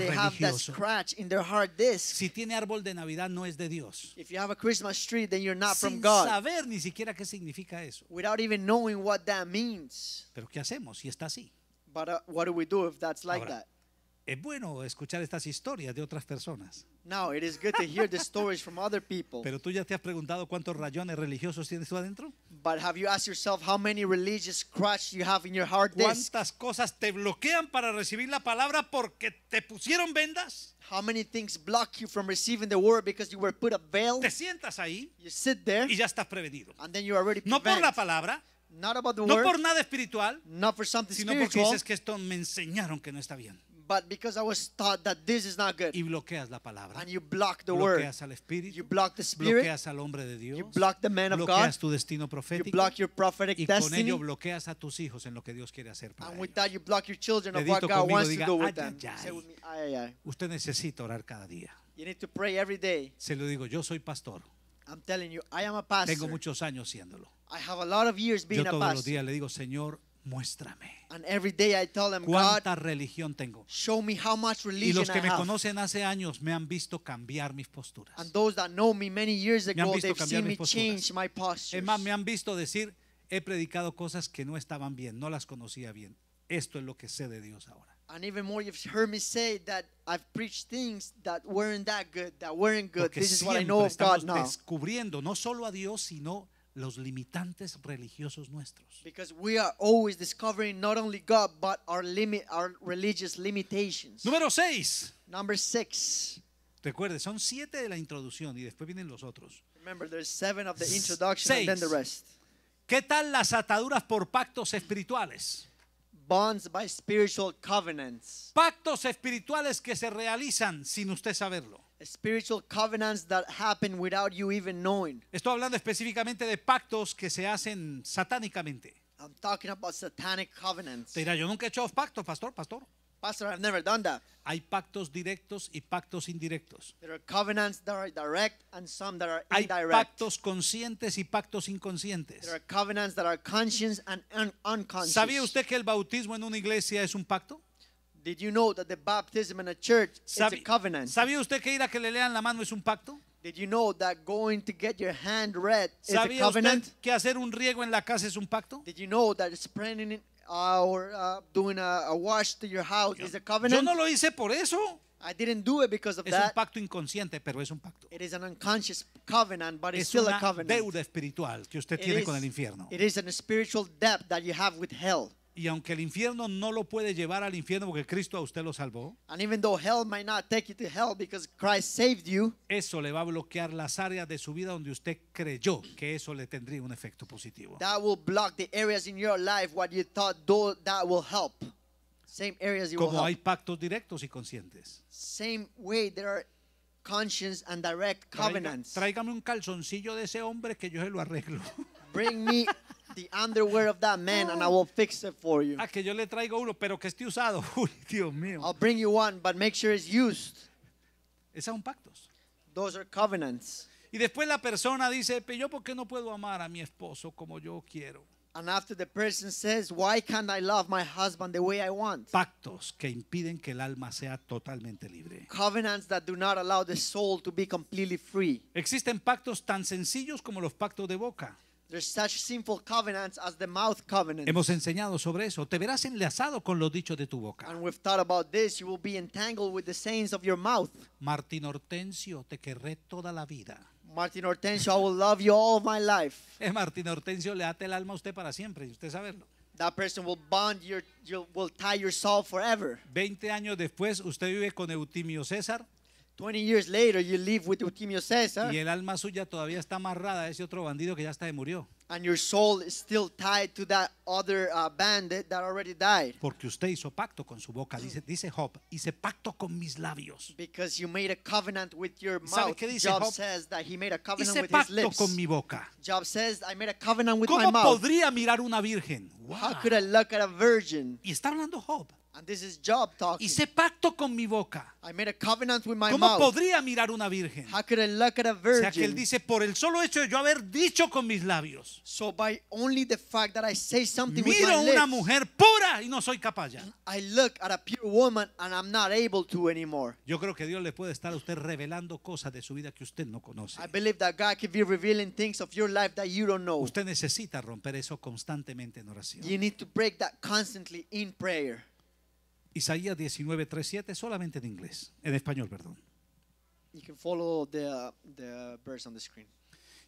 S1: Si tiene árbol de Navidad, no es de Dios.
S2: a Sin saber ni siquiera qué significa eso.
S1: Pero ¿qué hacemos si está así?
S2: But uh, what do we do if that's like that?
S1: es bueno escuchar estas historias de otras personas.
S2: Now it is good to hear the stories from other people. Pero
S1: tú ya te has preguntado cuántos rayones religiosos
S2: tienes tú adentro? But have you asked yourself how many religious crutches you have in your heart disk?
S1: ¿Cuántas cosas te bloquean para recibir la palabra porque te pusieron vendas? How many things block you from receiving the word because you were put a veil? Te sientas ahí you sit there, y ya estás prevenido. And then you are already no por la palabra, not about the no word, por nada
S2: espiritual, not for sino porque dices
S1: que esto me enseñaron que no está bien.
S2: But because I was taught that this is not good. Y bloqueas la palabra. And you block the bloqueas word. al espíritu. You block the spirit.
S1: Bloqueas al hombre de Dios. You block the man of bloqueas God. tu destino profético. You block your prophetic y destiny. con ello bloqueas a tus hijos en lo que Dios quiere hacer
S2: para And ellos. with that you block your children of what God wants diga, to do with them. Ay, with me, ay, ay.
S1: Usted necesita orar cada día.
S2: You need to pray every day.
S1: Se lo digo, yo soy pastor.
S2: I'm telling you, I am a pastor. Tengo muchos
S1: años siéndolo.
S2: I have a lot of years being yo todos a pastor. los días
S1: le digo, Señor, muéstrame.
S2: And every day I tell them, ¿Cuánta God, religión tengo? Show me how much religion y los que I me have.
S1: conocen hace años me han visto cambiar mis posturas.
S2: And those that know me many years ago, me han visto they've cambiar seen mis me change
S1: my postures. Es más, me han visto decir, he predicado cosas que no estaban bien, no las conocía bien. Esto es lo que sé de Dios ahora.
S2: And even more, you've heard me say that I've preached things that weren't that good, that weren't good. Porque this is what I know of God now.
S1: Descubriendo no solo a Dios, sino los limitantes religiosos nuestros.
S2: Because we are always discovering not only God but our limit our religious limitations. Número 6. Number 6.
S1: Recuerde, son siete de la introducción y después vienen los otros. Remember, there's seven of the introduction seis. and then the rest. ¿Qué tal las ataduras por pactos espirituales? Bonds by spiritual covenants. Pactos espirituales que se realizan sin usted saberlo. Spiritual Estoy hablando específicamente de pactos que se hacen satánicamente. Te dirá, yo nunca he hecho pactos, pastor, pastor. Pastor, never done Hay pactos directos y pactos indirectos. Hay pactos conscientes y pactos
S2: inconscientes. ¿Sabía usted que el bautismo en una iglesia es un pacto? Did you know that the baptism in a church is a covenant? ¿Sabía usted que ir a que le lean la mano es un pacto? Did you know that going to get your hand read is a covenant? ¿Sabía usted que hacer un riego en la casa es un pacto? Did you know that spraying uh, or uh, doing a, a wash to your house is a covenant? Yo no lo hice por eso.
S1: I didn't do it because of Es un pacto inconsciente, pero es un pacto.
S2: It is an unconscious covenant, but it's still a una deuda
S1: espiritual que usted It tiene is- con el infierno. It is a spiritual debt that you have with hell. Y aunque el infierno no lo puede llevar al infierno porque Cristo a usted lo salvó. Eso le va a bloquear las áreas de su vida donde usted creyó que eso le tendría un efecto positivo.
S2: That will block the areas in your life what you thought that will help. Same areas you Como hay
S1: pactos directos y conscientes.
S2: Same way there are and direct covenants.
S1: Tráigame, un calzoncillo de ese hombre que yo se lo arreglo.
S2: the underwear of that man and I will fix it for you. Ah, que yo le traigo uno,
S1: pero que esté usado. Dios mío. I'll bring you one, but make sure it's used. Esos son pactos. Those are covenants. Y después la persona dice, pero yo por qué no puedo amar a
S2: mi esposo como yo quiero. And after the person says, why can't I love my husband the way I want?
S1: Pactos que impiden que el alma sea totalmente libre.
S2: Covenants that do not allow the soul to be completely free. Existen pactos tan sencillos como los pactos de boca. There's such sinful covenants as the mouth covenant. Hemos
S1: enseñado sobre eso. Te verás enlazado con los dichos de tu boca.
S2: And we've thought about this. You will be entangled with the sayings of your mouth. Martín
S1: Hortensio, te querré toda la vida.
S2: Martín Hortensio, I will love you all my life. Es eh,
S1: Martín Hortensio le ata el alma a usted para siempre, y usted saberlo. That person will bond your, you will tie your soul forever. 20 años después, usted vive con Eutimio César. 20 years later, you live with Eutimio César. Y el alma suya todavía está amarrada a ese otro bandido que ya está de murió.
S2: And your soul is still tied to that other uh, bandit that already died.
S1: Porque usted hizo pacto con su boca, dice, dice Job, hice pacto con mis labios.
S2: Because you made a covenant with your mouth. Job Job? says that he made a covenant hice with pacto his lips. con mi boca. Job says I made a covenant with my mouth. ¿Cómo
S1: podría mirar una virgen? Wow. How could I look at a virgin? Y está hablando
S2: Job. Y Hice pacto con mi boca. ¿Cómo podría
S1: mirar una virgen? sea que él dice por el solo hecho de yo haber dicho con mis labios.
S2: Miro una
S1: mujer pura y no soy capaz ya. Yo creo que Dios le puede estar a usted revelando cosas de su vida que usted no conoce. Usted necesita romper eso constantemente en oración. Isaías 19, solamente en inglés, en español, perdón.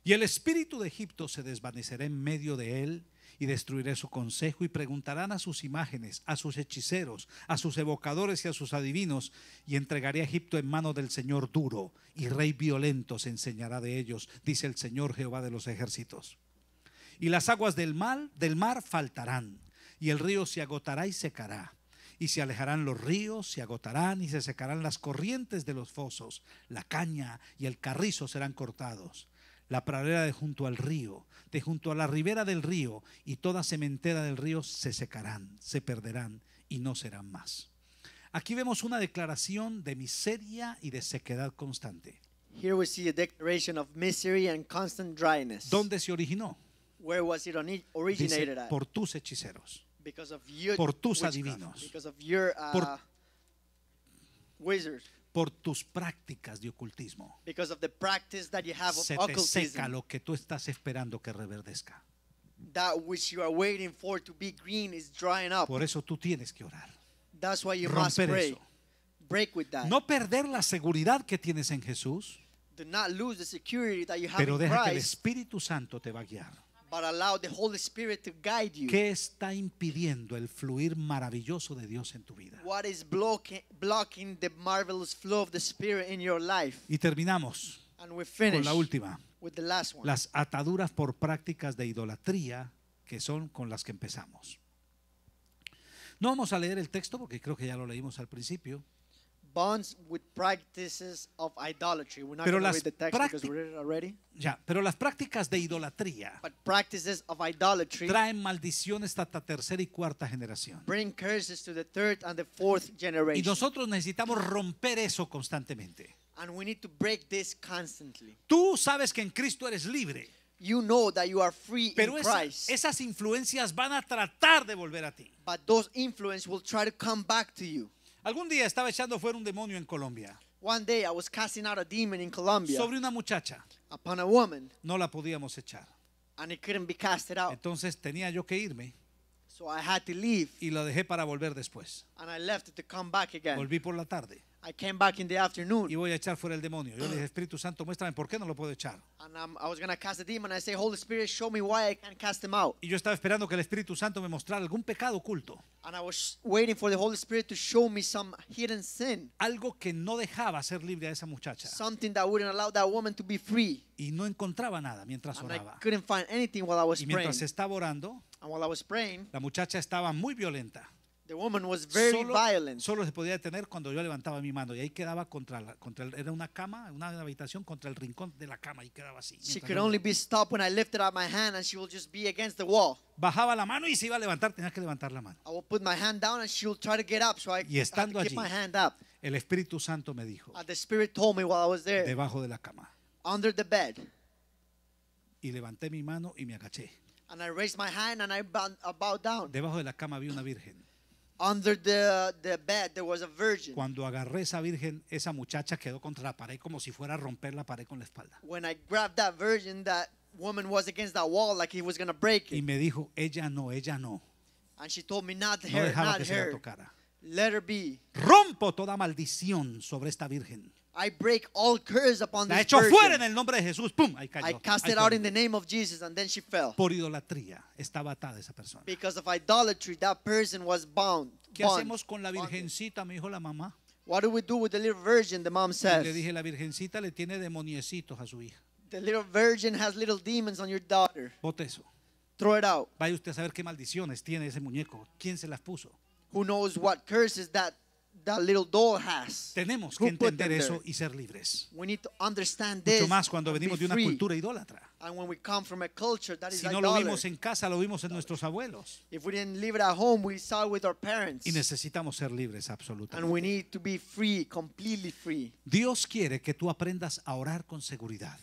S1: Y el espíritu de Egipto se desvanecerá en medio de él y destruiré su consejo y preguntarán a sus imágenes, a sus hechiceros, a sus evocadores y a sus adivinos y entregaré a Egipto en mano del Señor duro y rey violento se enseñará de ellos, dice el Señor Jehová de los ejércitos. Y las aguas del mal del mar faltarán y el río se agotará y secará y se alejarán los ríos, se agotarán y se secarán las corrientes de los fosos, la caña y el carrizo serán cortados, la pradera de junto al río, de junto a la ribera del río y toda cementera del río se secarán, se perderán y no serán más. Aquí vemos una declaración de miseria y de sequedad constante.
S2: Here we see a declaration of misery and constant dryness.
S1: ¿Dónde se originó?
S2: originated Por
S1: tus hechiceros
S2: por tus adivinos, uh, por,
S1: por tus prácticas de ocultismo,
S2: se te seca
S1: lo que tú estás esperando que reverdezca.
S2: That which you are waiting for to be green is drying up. Por
S1: eso tú tienes que orar.
S2: That's why you Romper must Eso. Break with that.
S1: No perder la seguridad que tienes en Jesús.
S2: Do not lose the security that you have pero deja in que el
S1: Espíritu Santo te va a guiar. ¿Qué está impidiendo el fluir maravilloso de Dios en tu vida?
S2: What is blocking, the marvelous flow of the Spirit in your life?
S1: Y terminamos
S2: con la última. Las
S1: ataduras por prácticas de idolatría que son con las que empezamos. No vamos a leer el texto porque creo que ya lo leímos al principio pero las Ya, pero las prácticas de
S2: idolatría traen
S1: maldiciones hasta tercera y cuarta generación. Y nosotros necesitamos romper eso constantemente.
S2: And we need to break this constantly.
S1: Tú sabes que en Cristo eres libre. You know that you are free Pero in esas influencias van a tratar de volver a ti. But those influences will try to come back to you. Algún día estaba echando fuera un demonio en Colombia. Sobre una muchacha. No la podíamos echar. Entonces tenía yo que irme y la dejé para volver después. Volví por la tarde. I came back in the afternoon. Y voy a echar fuera el demonio. Yo le dije, Espíritu Santo, muéstrame por qué no lo puedo echar.
S2: And um, I was going to cast the demon. I say, Holy Spirit, show me
S1: why I can't cast him out. Y yo estaba esperando que el Espíritu Santo me mostrara algún pecado oculto. And I was waiting for the Holy Spirit to show me some hidden sin. Algo que no dejaba ser libre a esa muchacha.
S2: Something that wouldn't allow that woman to be free. Y no encontraba nada mientras And oraba. I couldn't find anything
S1: while I was y mientras praying. estaba orando,
S2: And while I was praying,
S1: la muchacha estaba muy violenta.
S2: The woman was very solo,
S1: violent. solo se podía detener cuando yo levantaba mi mano y ahí quedaba contra la, contra el, era una cama, una habitación contra el rincón de la cama y quedaba así. She could only be
S2: stopped when I lifted up my hand and she
S1: will just be against the wall. Bajaba la mano y se iba a levantar, tenía que levantar la mano. I will
S2: put my hand down and she will try to get up, so I y estando allí, my hand up.
S1: El Espíritu Santo me dijo.
S2: And the Spirit told me while I was there.
S1: Debajo de la cama.
S2: Under the bed.
S1: Y levanté mi mano y me agaché.
S2: And I raised my hand and I bowed, down.
S1: Debajo de la cama vi una virgen. Under the, the bed there was a virgin. Cuando agarré esa virgen, esa muchacha quedó contra la pared como si fuera a romper la pared con la espalda.
S2: When I grabbed that virgin, that woman was against that wall like
S1: he was going to break it. Y me dijo, ella no, ella no.
S2: And she told me not her, not la her.
S1: Let her be. Rompo toda maldición sobre esta virgen. I break
S2: all curse upon La this echo fuera en el
S1: nombre de Jesús. Pum, ahí cayó. I cast ahí it out in the name of Jesus and then she fell. Por idolatría estaba atada esa persona.
S2: Because of idolatry that person was bound. ¿Qué bond, hacemos con la virgencita? Me dijo la mamá. What do we do with the little virgin? The mom says. le dije la
S1: virgencita le tiene demoniecitos a su hija. The little virgin has little demons on your daughter. Bote eso. Throw it out. Vaya usted a saber qué maldiciones tiene ese muñeco. ¿Quién se las puso? Who knows what curses that tenemos que entender eso y ser libres.
S2: Mucho más cuando venimos de una cultura idólatra. si no lo vimos
S1: en casa, lo vimos en nuestros abuelos.
S2: Y
S1: necesitamos ser libres
S2: absolutamente.
S1: Dios quiere que tú aprendas a orar con seguridad.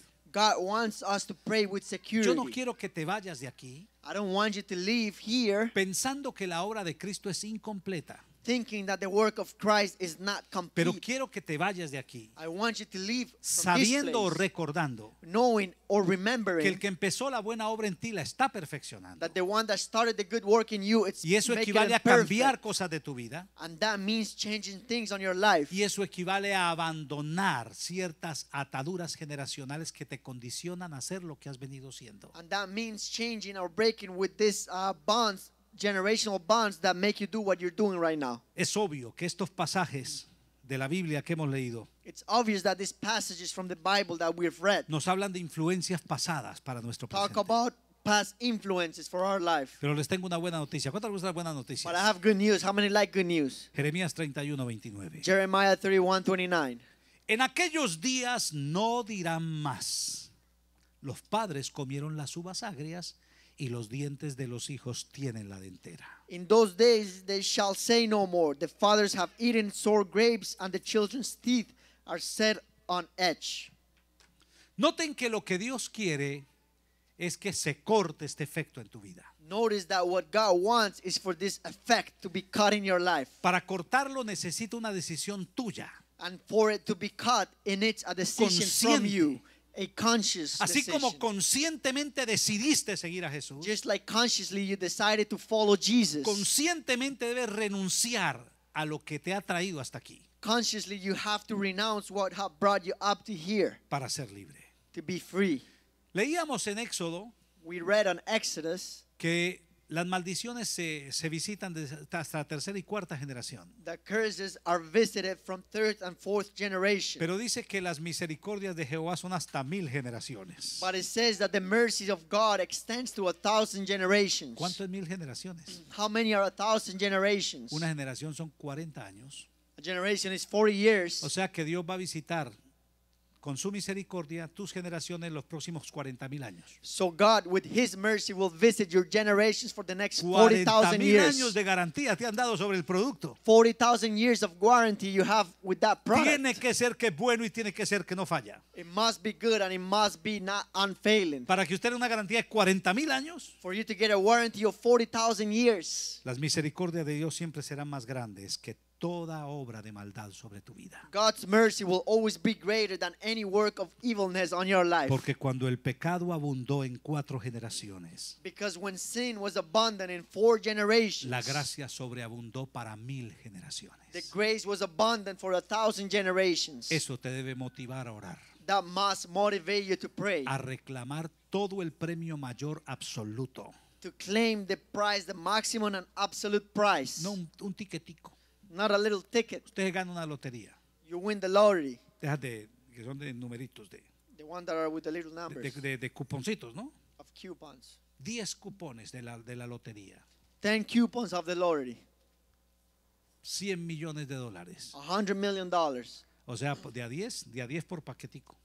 S1: Yo no
S2: quiero que te vayas de aquí pensando que la obra de Cristo es incompleta that the work of Pero
S1: quiero que te vayas de aquí sabiendo o recordando
S2: que el
S1: que empezó la buena obra en ti la
S2: está perfeccionando. Y eso equivale a cambiar
S1: cosas de tu vida changing your life. y eso equivale a abandonar ciertas ataduras generacionales que te condicionan a hacer lo que has venido siendo. And that means
S2: changing or breaking with uh, bonds generational bonds that make you do what you're doing right
S1: now. Es obvio que estos pasajes de la Biblia que hemos leído It's obvious that these passages from the Bible that we've read nos hablan de influencias pasadas para nuestro talk presente. about past
S2: influences for our life.
S1: Pero les tengo una buena noticia. les But I have good news. How many like good news? Jeremías 31:29. Jeremiah 31, 29. En aquellos días no dirán más. Los padres comieron las uvas agrias y los dientes de los hijos tienen la dentera.
S2: In those days they shall say no more, the fathers have eaten sour grapes and the children's teeth are set on
S1: edge. Noten que lo que Dios quiere es que se corte este efecto en tu vida.
S2: Notice that what God wants is for this effect to be cut in your life.
S1: Para cortarlo necesita una decisión tuya.
S2: And for it to be cut, it needs a decision from you.
S1: Así como conscientemente decidiste seguir
S2: a Jesús, conscientemente debes renunciar a lo que te ha traído hasta aquí
S1: para ser libre. Leíamos en Éxodo que las maldiciones se, visitan hasta la tercera y cuarta generación. Pero dice que las misericordias de Jehová son hasta mil generaciones. ¿Cuántas mil generaciones?
S2: Una generación
S1: son 40 años. O sea que Dios va a visitar con su misericordia tus generaciones los próximos 40.000 años. So God with his mercy
S2: will visit your generations for the next 40,000 years. años
S1: de garantía te han dado sobre el producto. Tiene que ser que es bueno y tiene que ser que
S2: no falla. It must be good and it must be not unfailing. Para que usted tenga una garantía de 40.000 años. For you to get a warranty of 40,000 years.
S1: Las misericordias de Dios siempre serán más grandes que toda obra de maldad sobre tu vida.
S2: God's mercy will always be greater than any work of evilness on your life. Porque
S1: cuando el pecado abundó en cuatro generaciones,
S2: Because when sin was abundant in four generations, la
S1: gracia sobreabundó para mil generaciones.
S2: the grace was abundant for a thousand generations.
S1: Eso te debe motivar a
S2: orar, That must motivate you to pray, a reclamar todo el premio mayor absoluto, to claim the prize, the maximum and absolute price. no un, un tiquetico,
S1: Not a little ticket. Usted gana una lotería. You win the lottery. Deja de, que son de numeritos de,
S2: The one that are with the little numbers de- de cuponcitos, ¿no? of coupons.
S1: 10 cupones de la, de la lotería. 10 coupons of the lottery. 100 millones de dólares. $100 million. dollars. O sea, de a 10, de a 10 por paquetico.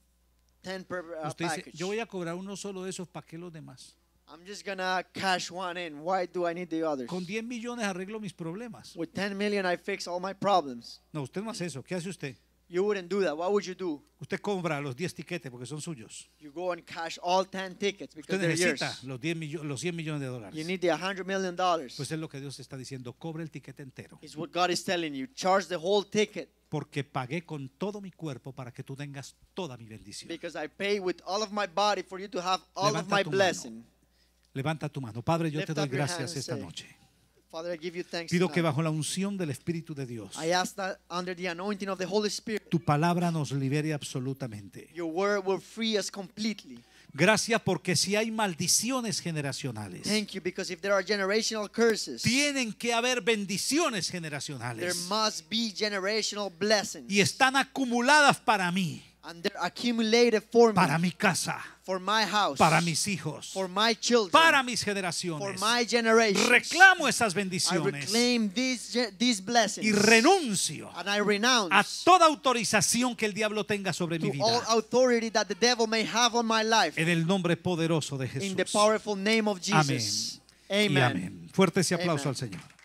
S2: 10 per uh, Usted dice, package.
S1: yo voy a cobrar uno solo de esos, ¿para qué los demás?
S2: I'm just gonna cash one in. Why do I need the others? Con 10 millones arreglo mis problemas. With 10 million I fix all my problems.
S1: No, usted no hace eso. ¿Qué hace usted?
S2: You wouldn't do that. What
S1: would you do? Usted compra los 10 tiquetes porque son suyos.
S2: You go and cash all 10 tickets because Usted they're necesita yours.
S1: los, 10 millo- los 100 millones de dólares. You need the 100 million dollars. Pues es lo que Dios está diciendo. Cobre el tiquete entero. It's what
S2: God is telling you. Charge the whole ticket
S1: Porque pagué con todo mi cuerpo para que tú tengas toda mi bendición.
S2: because I pay with all of my body for you to have all of my tu mano. blessing.
S1: Levanta tu mano. Padre, yo te doy gracias esta noche. Pido que bajo la unción del Espíritu de Dios, tu palabra nos libere absolutamente. Gracias porque si hay maldiciones generacionales,
S2: tienen que haber bendiciones generacionales.
S1: Y están acumuladas para mí, para mi casa para mis hijos, para mis generaciones. For my Reclamo esas bendiciones y renuncio a toda autorización que el diablo tenga sobre mi vida. en el nombre poderoso de Jesús. In the powerful
S2: name of Jesus. Amén. Fuerte ese aplauso al
S1: Señor.